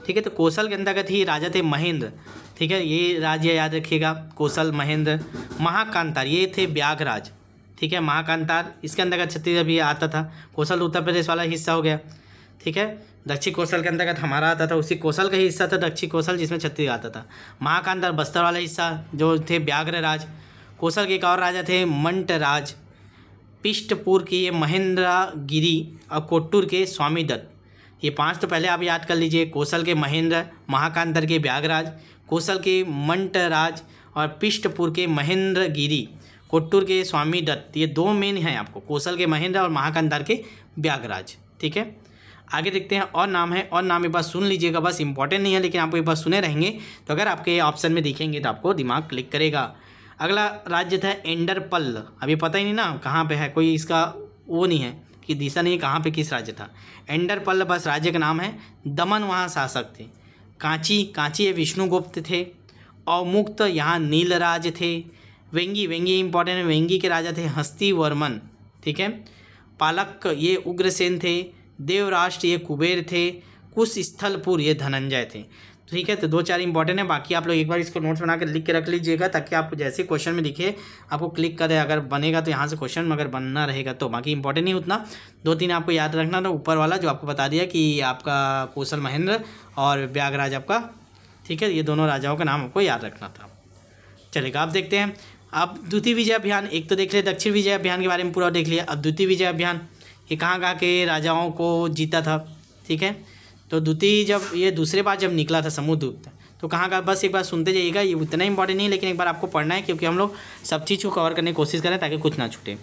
ठीक है तो कोसल के अंतर्गत ही राजा थे महेंद्र ठीक है ये राज्य याद रखिएगा कोसल महेंद्र महाकांतार ये थे ब्यागराज ठीक है महाकांतार इसके अंतर्गत छत्तीसगढ़ भी आता था कोसल उत्तर प्रदेश वाला हिस्सा हो गया ठीक है दक्षिण कौशल के अंतर्गत हमारा आता था उसी कौशल का ही हिस्सा था दक्षिण कौशल जिसमें छत्तीसगढ़ आता था का अंदर बस्तर वाला हिस्सा जो थे व्याघ्र राज कौशल के एक और राजा थे मंट राज पिष्टपुर के ये महेंद्रा गिरी और कोट्टूर के स्वामी दत्त ये पांच तो पहले आप याद कर लीजिए कौशल के महेंद्र महाकांतर के ब्यागराज कौशल के मंटराज और पिष्टपुर के महेंद्र गिरी कोट्टूर के स्वामी दत्त ये दो मेन हैं आपको कौशल के महेंद्र और महाकांतर के ब्यागराज ठीक है आगे देखते हैं और नाम है और नाम एक बार सुन लीजिएगा बस इंपॉर्टेंट नहीं है लेकिन आपको एक बार सुने रहेंगे तो अगर आपके ऑप्शन में दिखेंगे तो आपको दिमाग क्लिक करेगा अगला राज्य था एंडरपल अभी पता ही नहीं ना कहाँ पे है कोई इसका वो नहीं है कि दिशा नहीं है कहाँ पर किस राज्य था एंडरपल बस राज्य का नाम है दमन वहाँ शासक थे कांची कांची ये विष्णुगुप्त थे और मुक्त यहाँ नीलराज थे वेंगी वेंगी इंपॉर्टेंट है वेंगी के राजा थे हस्ती वर्मन ठीक है पालक ये उग्रसेन थे देवराष्ट्र ये कुबेर थे कुश स्थलपुर ये धनंजय थे ठीक है तो दो चार इंपॉर्टेंट है बाकी आप लोग एक बार इसको नोट्स बना कर लिख के रख लीजिएगा ताकि आपको जैसे क्वेश्चन में लिखे आपको क्लिक करें अगर बनेगा तो यहाँ से क्वेश्चन में अगर बनना रहेगा तो बाकी इंपॉर्टेंट नहीं उतना दो तीन आपको याद रखना था ऊपर वाला जो आपको बता दिया कि आपका कौशल महेंद्र और व्यागराज आपका ठीक है ये दोनों राजाओं का नाम आपको याद रखना था चलेगा आप देखते हैं अब द्वितीय विजय अभियान एक तो देख लिया दक्षिण विजय अभियान के बारे में पूरा देख लिया अब द्वितीय विजय अभियान ये कहाँ कहाँ के राजाओं को जीता था ठीक है तो द्वितीय जब ये दूसरे बार जब निकला था समुद्रगुप्त तो कहाँ का बस एक बार सुनते जाइएगा ये उतना इंपॉर्टेंट नहीं लेकिन एक बार आपको पढ़ना है क्योंकि हम लोग सब चीज़ को कवर करने की कोशिश करें ताकि कुछ ना छूटे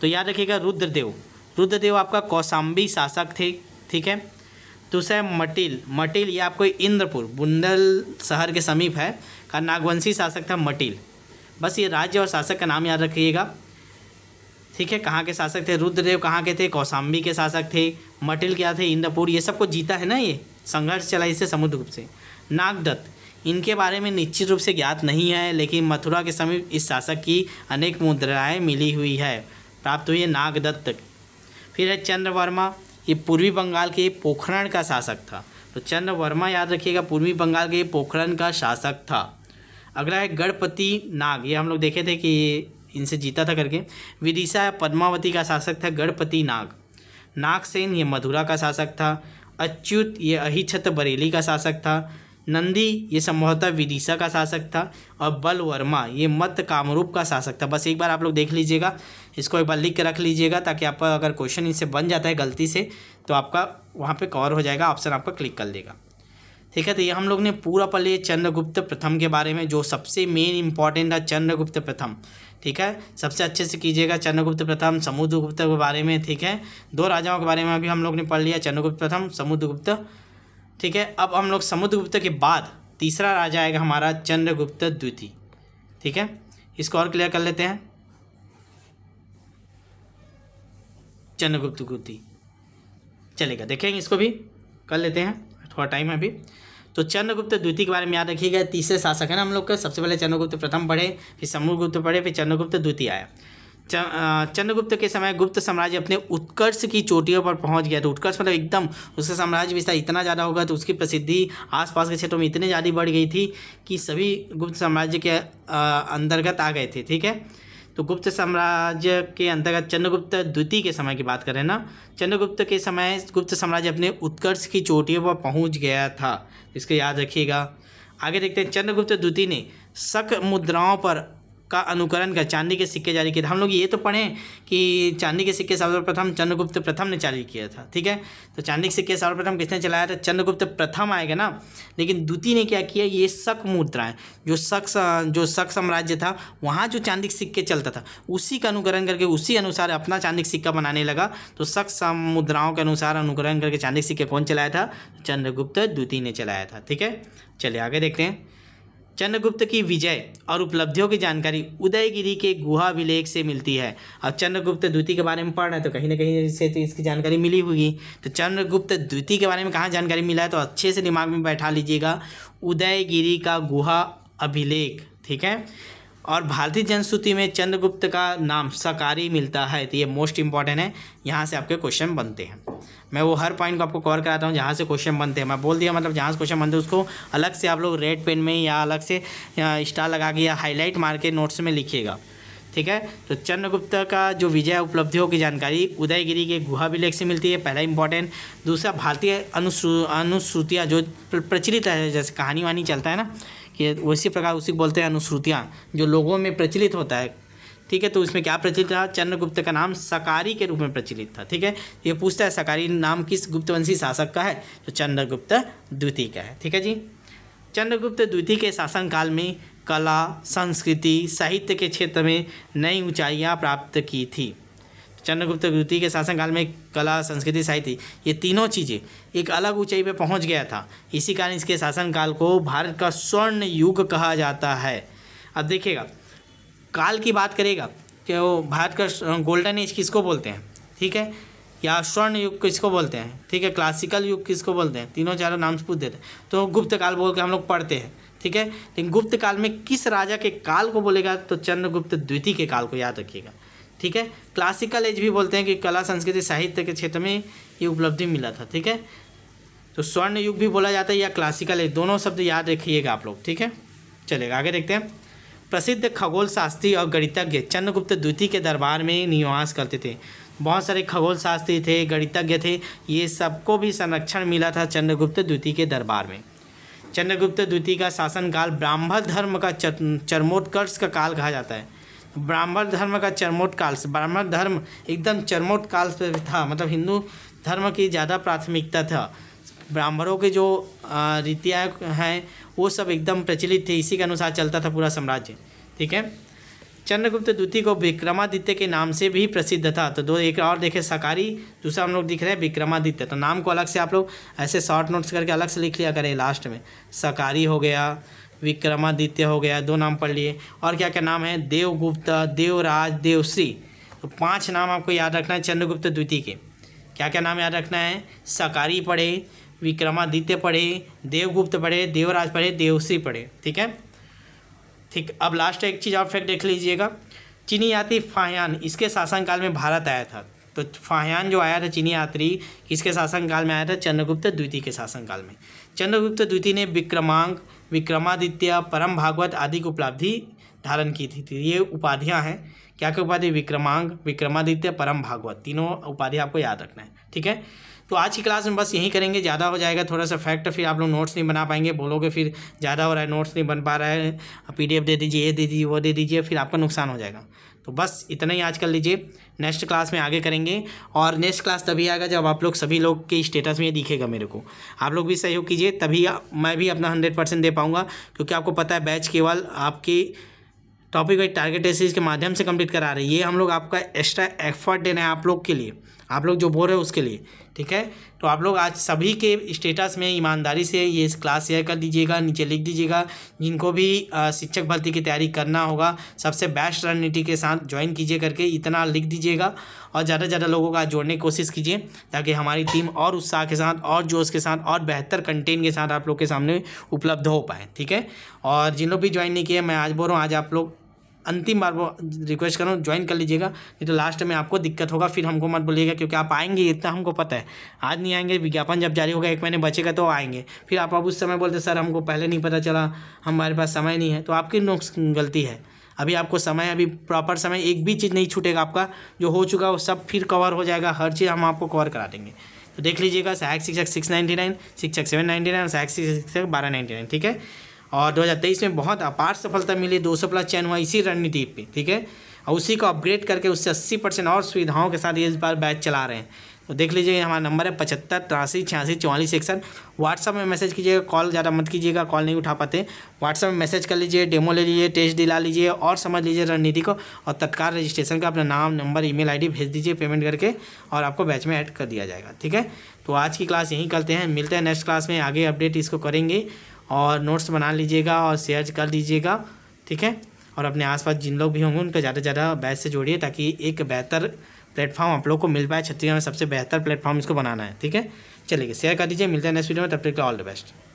तो याद रखिएगा रुद्रदेव रुद्रदेव आपका कौसाम्बी शासक थे ठीक है दूसरा तो मटिल मटिल ये आपको इंद्रपुर बुंदल शहर के समीप है का नागवंशी शासक था मटिल बस ये राज्य और शासक का नाम याद रखिएगा ठीक है कहाँ के शासक थे रुद्रदेव कहाँ के थे कौशाम्बी के शासक थे मटिल क्या थे इंद्रपुर ये सबको जीता है ना ये संघर्ष चला इससे समुद्र रूप से नागदत्त इनके बारे में निश्चित रूप से ज्ञात नहीं है लेकिन मथुरा के समीप इस शासक की अनेक मुद्राएं मिली हुई है प्राप्त हुई है नागदत्त फिर है चंद्र वर्मा ये पूर्वी बंगाल के पोखरण का शासक था तो चंद्रवर्मा याद रखिएगा पूर्वी बंगाल के पोखरण का शासक था अगला है गणपति नाग ये हम लोग देखे थे कि इनसे जीता था करके विदिशा पद्मावती का शासक था गणपति नाग नागसेन ये मधुरा का शासक था अच्युत ये अहिछत बरेली का शासक था नंदी ये संभवतः विदिशा का शासक था और बल वर्मा ये मत कामरूप का शासक था बस एक बार आप लोग देख लीजिएगा इसको एक बार लिख के रख लीजिएगा ताकि आपका अगर क्वेश्चन इससे बन जाता है गलती से तो आपका वहाँ पे कवर हो जाएगा ऑप्शन आपका क्लिक कर देगा ठीक है तो ये हम लोग ने पूरा पढ़ लिया चंद्रगुप्त प्रथम के बारे में जो सबसे मेन इंपॉर्टेंट है चंद्रगुप्त प्रथम ठीक है सबसे अच्छे से कीजिएगा चंद्रगुप्त प्रथम समुद्रगुप्त के बारे में ठीक है दो राजाओं के बारे में अभी हम लोग ने पढ़ लिया चंद्रगुप्त प्रथम समुद्रगुप्त ठीक है अब हम लोग समुद्रगुप्त के बाद तीसरा राजा आएगा हमारा चंद्रगुप्त द्वितीय ठीक है इसको और क्लियर कर लेते हैं चंद्रगुप्त द्वितीय चलेगा देखेंगे इसको भी कर लेते हैं थोड़ा टाइम है अभी तो चंद्रगुप्त द्वितीय के बारे में याद रखिएगा तीसरे शासक है ना हम लोग का सबसे पहले चंद्रगुप्त प्रथम पढ़े फिर समूहगुप्त पढ़े फिर चंद्रगुप्त द्वितीय आया चंद्रगुप्त के समय गुप्त साम्राज्य अपने उत्कर्ष की चोटियों पर पहुंच गया तो उत्कर्ष मतलब एकदम उसका साम्राज्य विस्तार इतना ज़्यादा होगा तो उसकी प्रसिद्धि आसपास के क्षेत्रों में इतनी ज़्यादा बढ़ गई थी कि सभी गुप्त साम्राज्य के अंतर्गत आ गए थे ठीक है तो गुप्त साम्राज्य के अंतर्गत चंद्रगुप्त द्वितीय के समय की बात करें ना चंद्रगुप्त के समय गुप्त साम्राज्य अपने उत्कर्ष की चोटियों पर पहुंच गया था इसको याद रखिएगा आगे देखते हैं चंद्रगुप्त द्वितीय ने शक मुद्राओं पर का अनुकरण कर चांदी के सिक्के जारी किए थे हम लोग ये तो पढ़े कि चांदी के सिक्के सर्वप्रथम चंद्रगुप्त प्रथम ने जारी किया था ठीक है तो चांदी के सिक्के सर्वप्रथम किसने चलाया था चंद्रगुप्त प्रथम आएगा ना लेकिन द्वितीय ने क्या किया ये शक मुद्राएं जो शक जो शक साम्राज्य था वहाँ जो चांदी के सिक्के चलता था उसी का अनुकरण करके उसी अनुसार अपना चांदी का सिक्का बनाने लगा तो शक मुद्राओं के अनुसार अनुकरण करके चांदी के सिक्के कौन चलाया था चंद्रगुप्त द्वितीय ने चलाया था ठीक है चलिए आगे देखते हैं चंद्रगुप्त की विजय और उपलब्धियों की जानकारी उदयगिरी के गुहा अभिलेख से मिलती है और चंद्रगुप्त द्वितीय के बारे में पढ़ रहे तो कहीं ना कहीं से तो इसकी जानकारी मिली होगी तो चंद्रगुप्त द्वितीय के बारे में कहाँ जानकारी मिला है तो अच्छे से दिमाग में बैठा लीजिएगा उदयगिरी का गुहा अभिलेख ठीक है और भारतीय जनश्रुति में चंद्रगुप्त का नाम सकारी मिलता है तो ये मोस्ट इंपॉर्टेंट है यहाँ से आपके क्वेश्चन बनते हैं मैं वो हर पॉइंट को आपको कवर कराता हूँ जहाँ से क्वेश्चन बनते हैं मैं बोल दिया मतलब जहाँ से क्वेश्चन बनते हैं उसको अलग से आप लोग रेड पेन में या अलग से स्टार लगा के या हाईलाइट मार के नोट्स में लिखिएगा ठीक है तो चंद्रगुप्त का जो विजय उपलब्धियों की जानकारी उदयगिरी के गुहा विलेख से मिलती है पहला इंपॉर्टेंट दूसरा भारतीय अनुसू अनुश्रुतियाँ जो प्रचलित है जैसे कहानी वानी चलता है ना कि उसी प्रकार उसी को बोलते हैं अनुश्रुतियाँ जो लोगों में प्रचलित होता है ठीक है तो उसमें क्या प्रचलित था चंद्रगुप्त का नाम सकारी के रूप में प्रचलित था ठीक है तो ये पूछता है सकारी नाम किस गुप्तवंशी शासक का है तो चंद्रगुप्त द्वितीय का है ठीक है जी चंद्रगुप्त द्वितीय के शासनकाल में कला संस्कृति साहित्य के क्षेत्र में नई ऊँचाइयाँ प्राप्त की थी चंद्रगुप्त द्वितीय के शासनकाल में कला संस्कृति साहित्य ये तीनों चीज़ें एक अलग ऊंचाई पर पहुंच गया था इसी कारण इसके शासनकाल को भारत का स्वर्ण युग कहा जाता है अब देखिएगा काल की बात करेगा कि वो भारत का गोल्डन एज किसको बोलते हैं ठीक है या स्वर्ण युग किसको बोलते हैं ठीक है क्लासिकल युग किसको बोलते हैं तीनों चारों नाम से पूछ देते हैं तो गुप्त काल बोल के हम लोग पढ़ते हैं ठीक है लेकिन गुप्त काल में किस राजा के काल को बोलेगा तो चंद्रगुप्त द्वितीय के काल को याद रखिएगा ठीक है क्लासिकल एज भी बोलते हैं कि कला संस्कृति साहित्य के क्षेत्र में ये उपलब्धि मिला था ठीक है तो स्वर्ण युग भी बोला जाता है या क्लासिकल एज दोनों शब्द याद रखिएगा आप लोग ठीक है चलेगा आगे देखते हैं प्रसिद्ध खगोल शास्त्री और गणितज्ञ चंद्रगुप्त द्वितीय के दरबार में निवास करते थे बहुत सारे खगोल शास्त्री थे गणितज्ञ थे ये सबको भी संरक्षण मिला था चंद्रगुप्त द्वितीय के दरबार में चंद्रगुप्त द्वितीय का शासनकाल ब्राह्मण धर्म का चरमोत्कर्ष का काल कहा जाता है ब्राह्मण धर्म का चरमोत्काल ब्राह्मण धर्म एकदम चरमोत्काल था मतलब हिंदू धर्म की ज़्यादा प्राथमिकता था ब्राह्मणों के जो रीतियाँ हैं वो सब एकदम प्रचलित थे इसी के अनुसार चलता था पूरा साम्राज्य ठीक है चंद्रगुप्त द्वितीय को विक्रमादित्य के नाम से भी प्रसिद्ध था तो दो एक और देखे सकारी दूसरा हम लोग दिख रहे हैं विक्रमादित्य तो नाम को अलग से आप लोग ऐसे शॉर्ट नोट्स करके अलग से लिख लिया करें लास्ट में सकारी हो गया विक्रमादित्य हो गया दो नाम पढ़ लिए और क्या क्या नाम है देवगुप्त देवराज देवश्री तो पाँच नाम आपको याद रखना है चंद्रगुप्त द्वितीय के क्या क्या नाम याद रखना है सकारी पढ़े विक्रमादित्य पढ़े देवगुप्त पढ़े देवराज पढ़े देवश्री पढ़े ठीक है ठीक अब लास्ट एक चीज़ आप फैक्ट देख लीजिएगा चीनी यात्री फाहयान इसके शासनकाल में भारत आया था तो फाहयान जो आया था चीनी यात्री किसके शासनकाल में आया था चंद्रगुप्त द्वितीय के शासनकाल में चंद्रगुप्त द्वितीय ने विक्रमांक विक्रमादित्य परम भागवत आदि की उपलब्धि धारण की थी ये उपाधियाँ हैं क्या क्या उपाधि विक्रमांक विक्रमादित्य परम भागवत तीनों उपाधि आपको याद रखना है ठीक है तो आज की क्लास में बस यही करेंगे ज़्यादा हो जाएगा थोड़ा सा फैक्ट फिर आप लोग नोट्स नहीं बना पाएंगे बोलोगे फिर ज़्यादा हो रहा है नोट्स नहीं बन पा रहा है पी दे दीजिए ये दे दीजिए वो दे दीजिए फिर आपका नुकसान हो जाएगा तो बस इतना ही आज कर लीजिए नेक्स्ट क्लास में आगे करेंगे और नेक्स्ट क्लास तभी आएगा जब आप लोग सभी लोग के स्टेटस में दिखेगा मेरे को आप लोग भी सहयोग कीजिए तभी मैं भी अपना हंड्रेड परसेंट दे पाऊँगा क्योंकि आपको पता है बैच केवल आपकी टॉपिक वाइज टारगेट एसीज के माध्यम से कंप्लीट करा रही है ये हम लोग आपका एक्स्ट्रा एफर्ट देना है आप लोग के लिए आप लोग जो बोल रहे हो उसके लिए ठीक है तो आप लोग आज सभी के स्टेटस में ईमानदारी से ये क्लास शेयर कर दीजिएगा नीचे लिख दीजिएगा जिनको भी शिक्षक भर्ती की तैयारी करना होगा सबसे बेस्ट रणनीति के साथ ज्वाइन कीजिए करके इतना लिख दीजिएगा और ज़्यादा से ज़्यादा लोगों का जोड़ने की कोशिश कीजिए ताकि हमारी टीम और उत्साह के साथ और जोश के साथ और बेहतर कंटेंट के साथ आप लोग के सामने उपलब्ध हो पाए ठीक है और जिन लोग भी ज्वाइन नहीं किए मैं आज बोल रहा हूँ आज आप लोग अंतिम बार वो रिक्वेस्ट करूँ ज्वाइन कर लीजिएगा नहीं तो लास्ट में आपको दिक्कत होगा फिर हमको मत बोलिएगा क्योंकि आप आएंगे इतना हमको पता है आज नहीं आएंगे विज्ञापन जब जारी होगा एक महीने बचेगा तो आएंगे फिर आप अब उस समय बोलते सर हमको पहले नहीं पता चला हमारे पास समय नहीं है तो आपकी गलती है अभी आपको समय अभी प्रॉपर समय एक भी चीज़ नहीं छूटेगा आपका जो हो चुका वो सब फिर कवर हो जाएगा हर चीज़ हम आपको कवर करा देंगे तो देख लीजिएगा सहायक शिक्षक सिक्स नाइन्टी नाइन शिक्षक सेवन नाइन्टी नाइन सहायक शिक्षक बारह नाइन्टी नाइन ठीक है और 2023 में बहुत अपार सफलता मिली दो सौ प्लस चयन हुआ इसी रणनीति पे ठीक है और उसी को अपग्रेड करके उससे अस्सी परसेंट और सुविधाओं के साथ ये इस बार बैच चला रहे हैं तो देख लीजिए हमारा नंबर है पचहत्तर तिरासी छियासी चौवालीस इकसठ व्हाट्सअप में मैसेज कीजिएगा कॉल ज़्यादा मत कीजिएगा कॉल नहीं उठा पाते व्हाट्सअप में मैसेज कर लीजिए डेमो ले लीजिए टेस्ट दिला लीजिए और समझ लीजिए रणनीति को और तत्काल रजिस्ट्रेशन का अपना नाम नंबर ईमेल आईडी भेज दीजिए पेमेंट करके और आपको बैच में ऐड कर दिया जाएगा ठीक है तो आज की क्लास यहीं करते हैं मिलते हैं नेक्स्ट क्लास में आगे अपडेट इसको करेंगे और नोट्स बना लीजिएगा और शेयर कर लीजिएगा ठीक है और अपने आसपास जिन लोग भी होंगे उनका ज़्यादा से ज़्यादा बैच से जोड़िए ताकि एक बेहतर प्लेटफॉर्म आप लोग को मिल पाए छत्तीसगढ़ में सबसे बेहतर प्लेटफॉर्म इसको बनाना है ठीक है चलिए शेयर कर दीजिए मिलते हैं नेक्स्ट वीडियो में तब तक ऑल द बेस्ट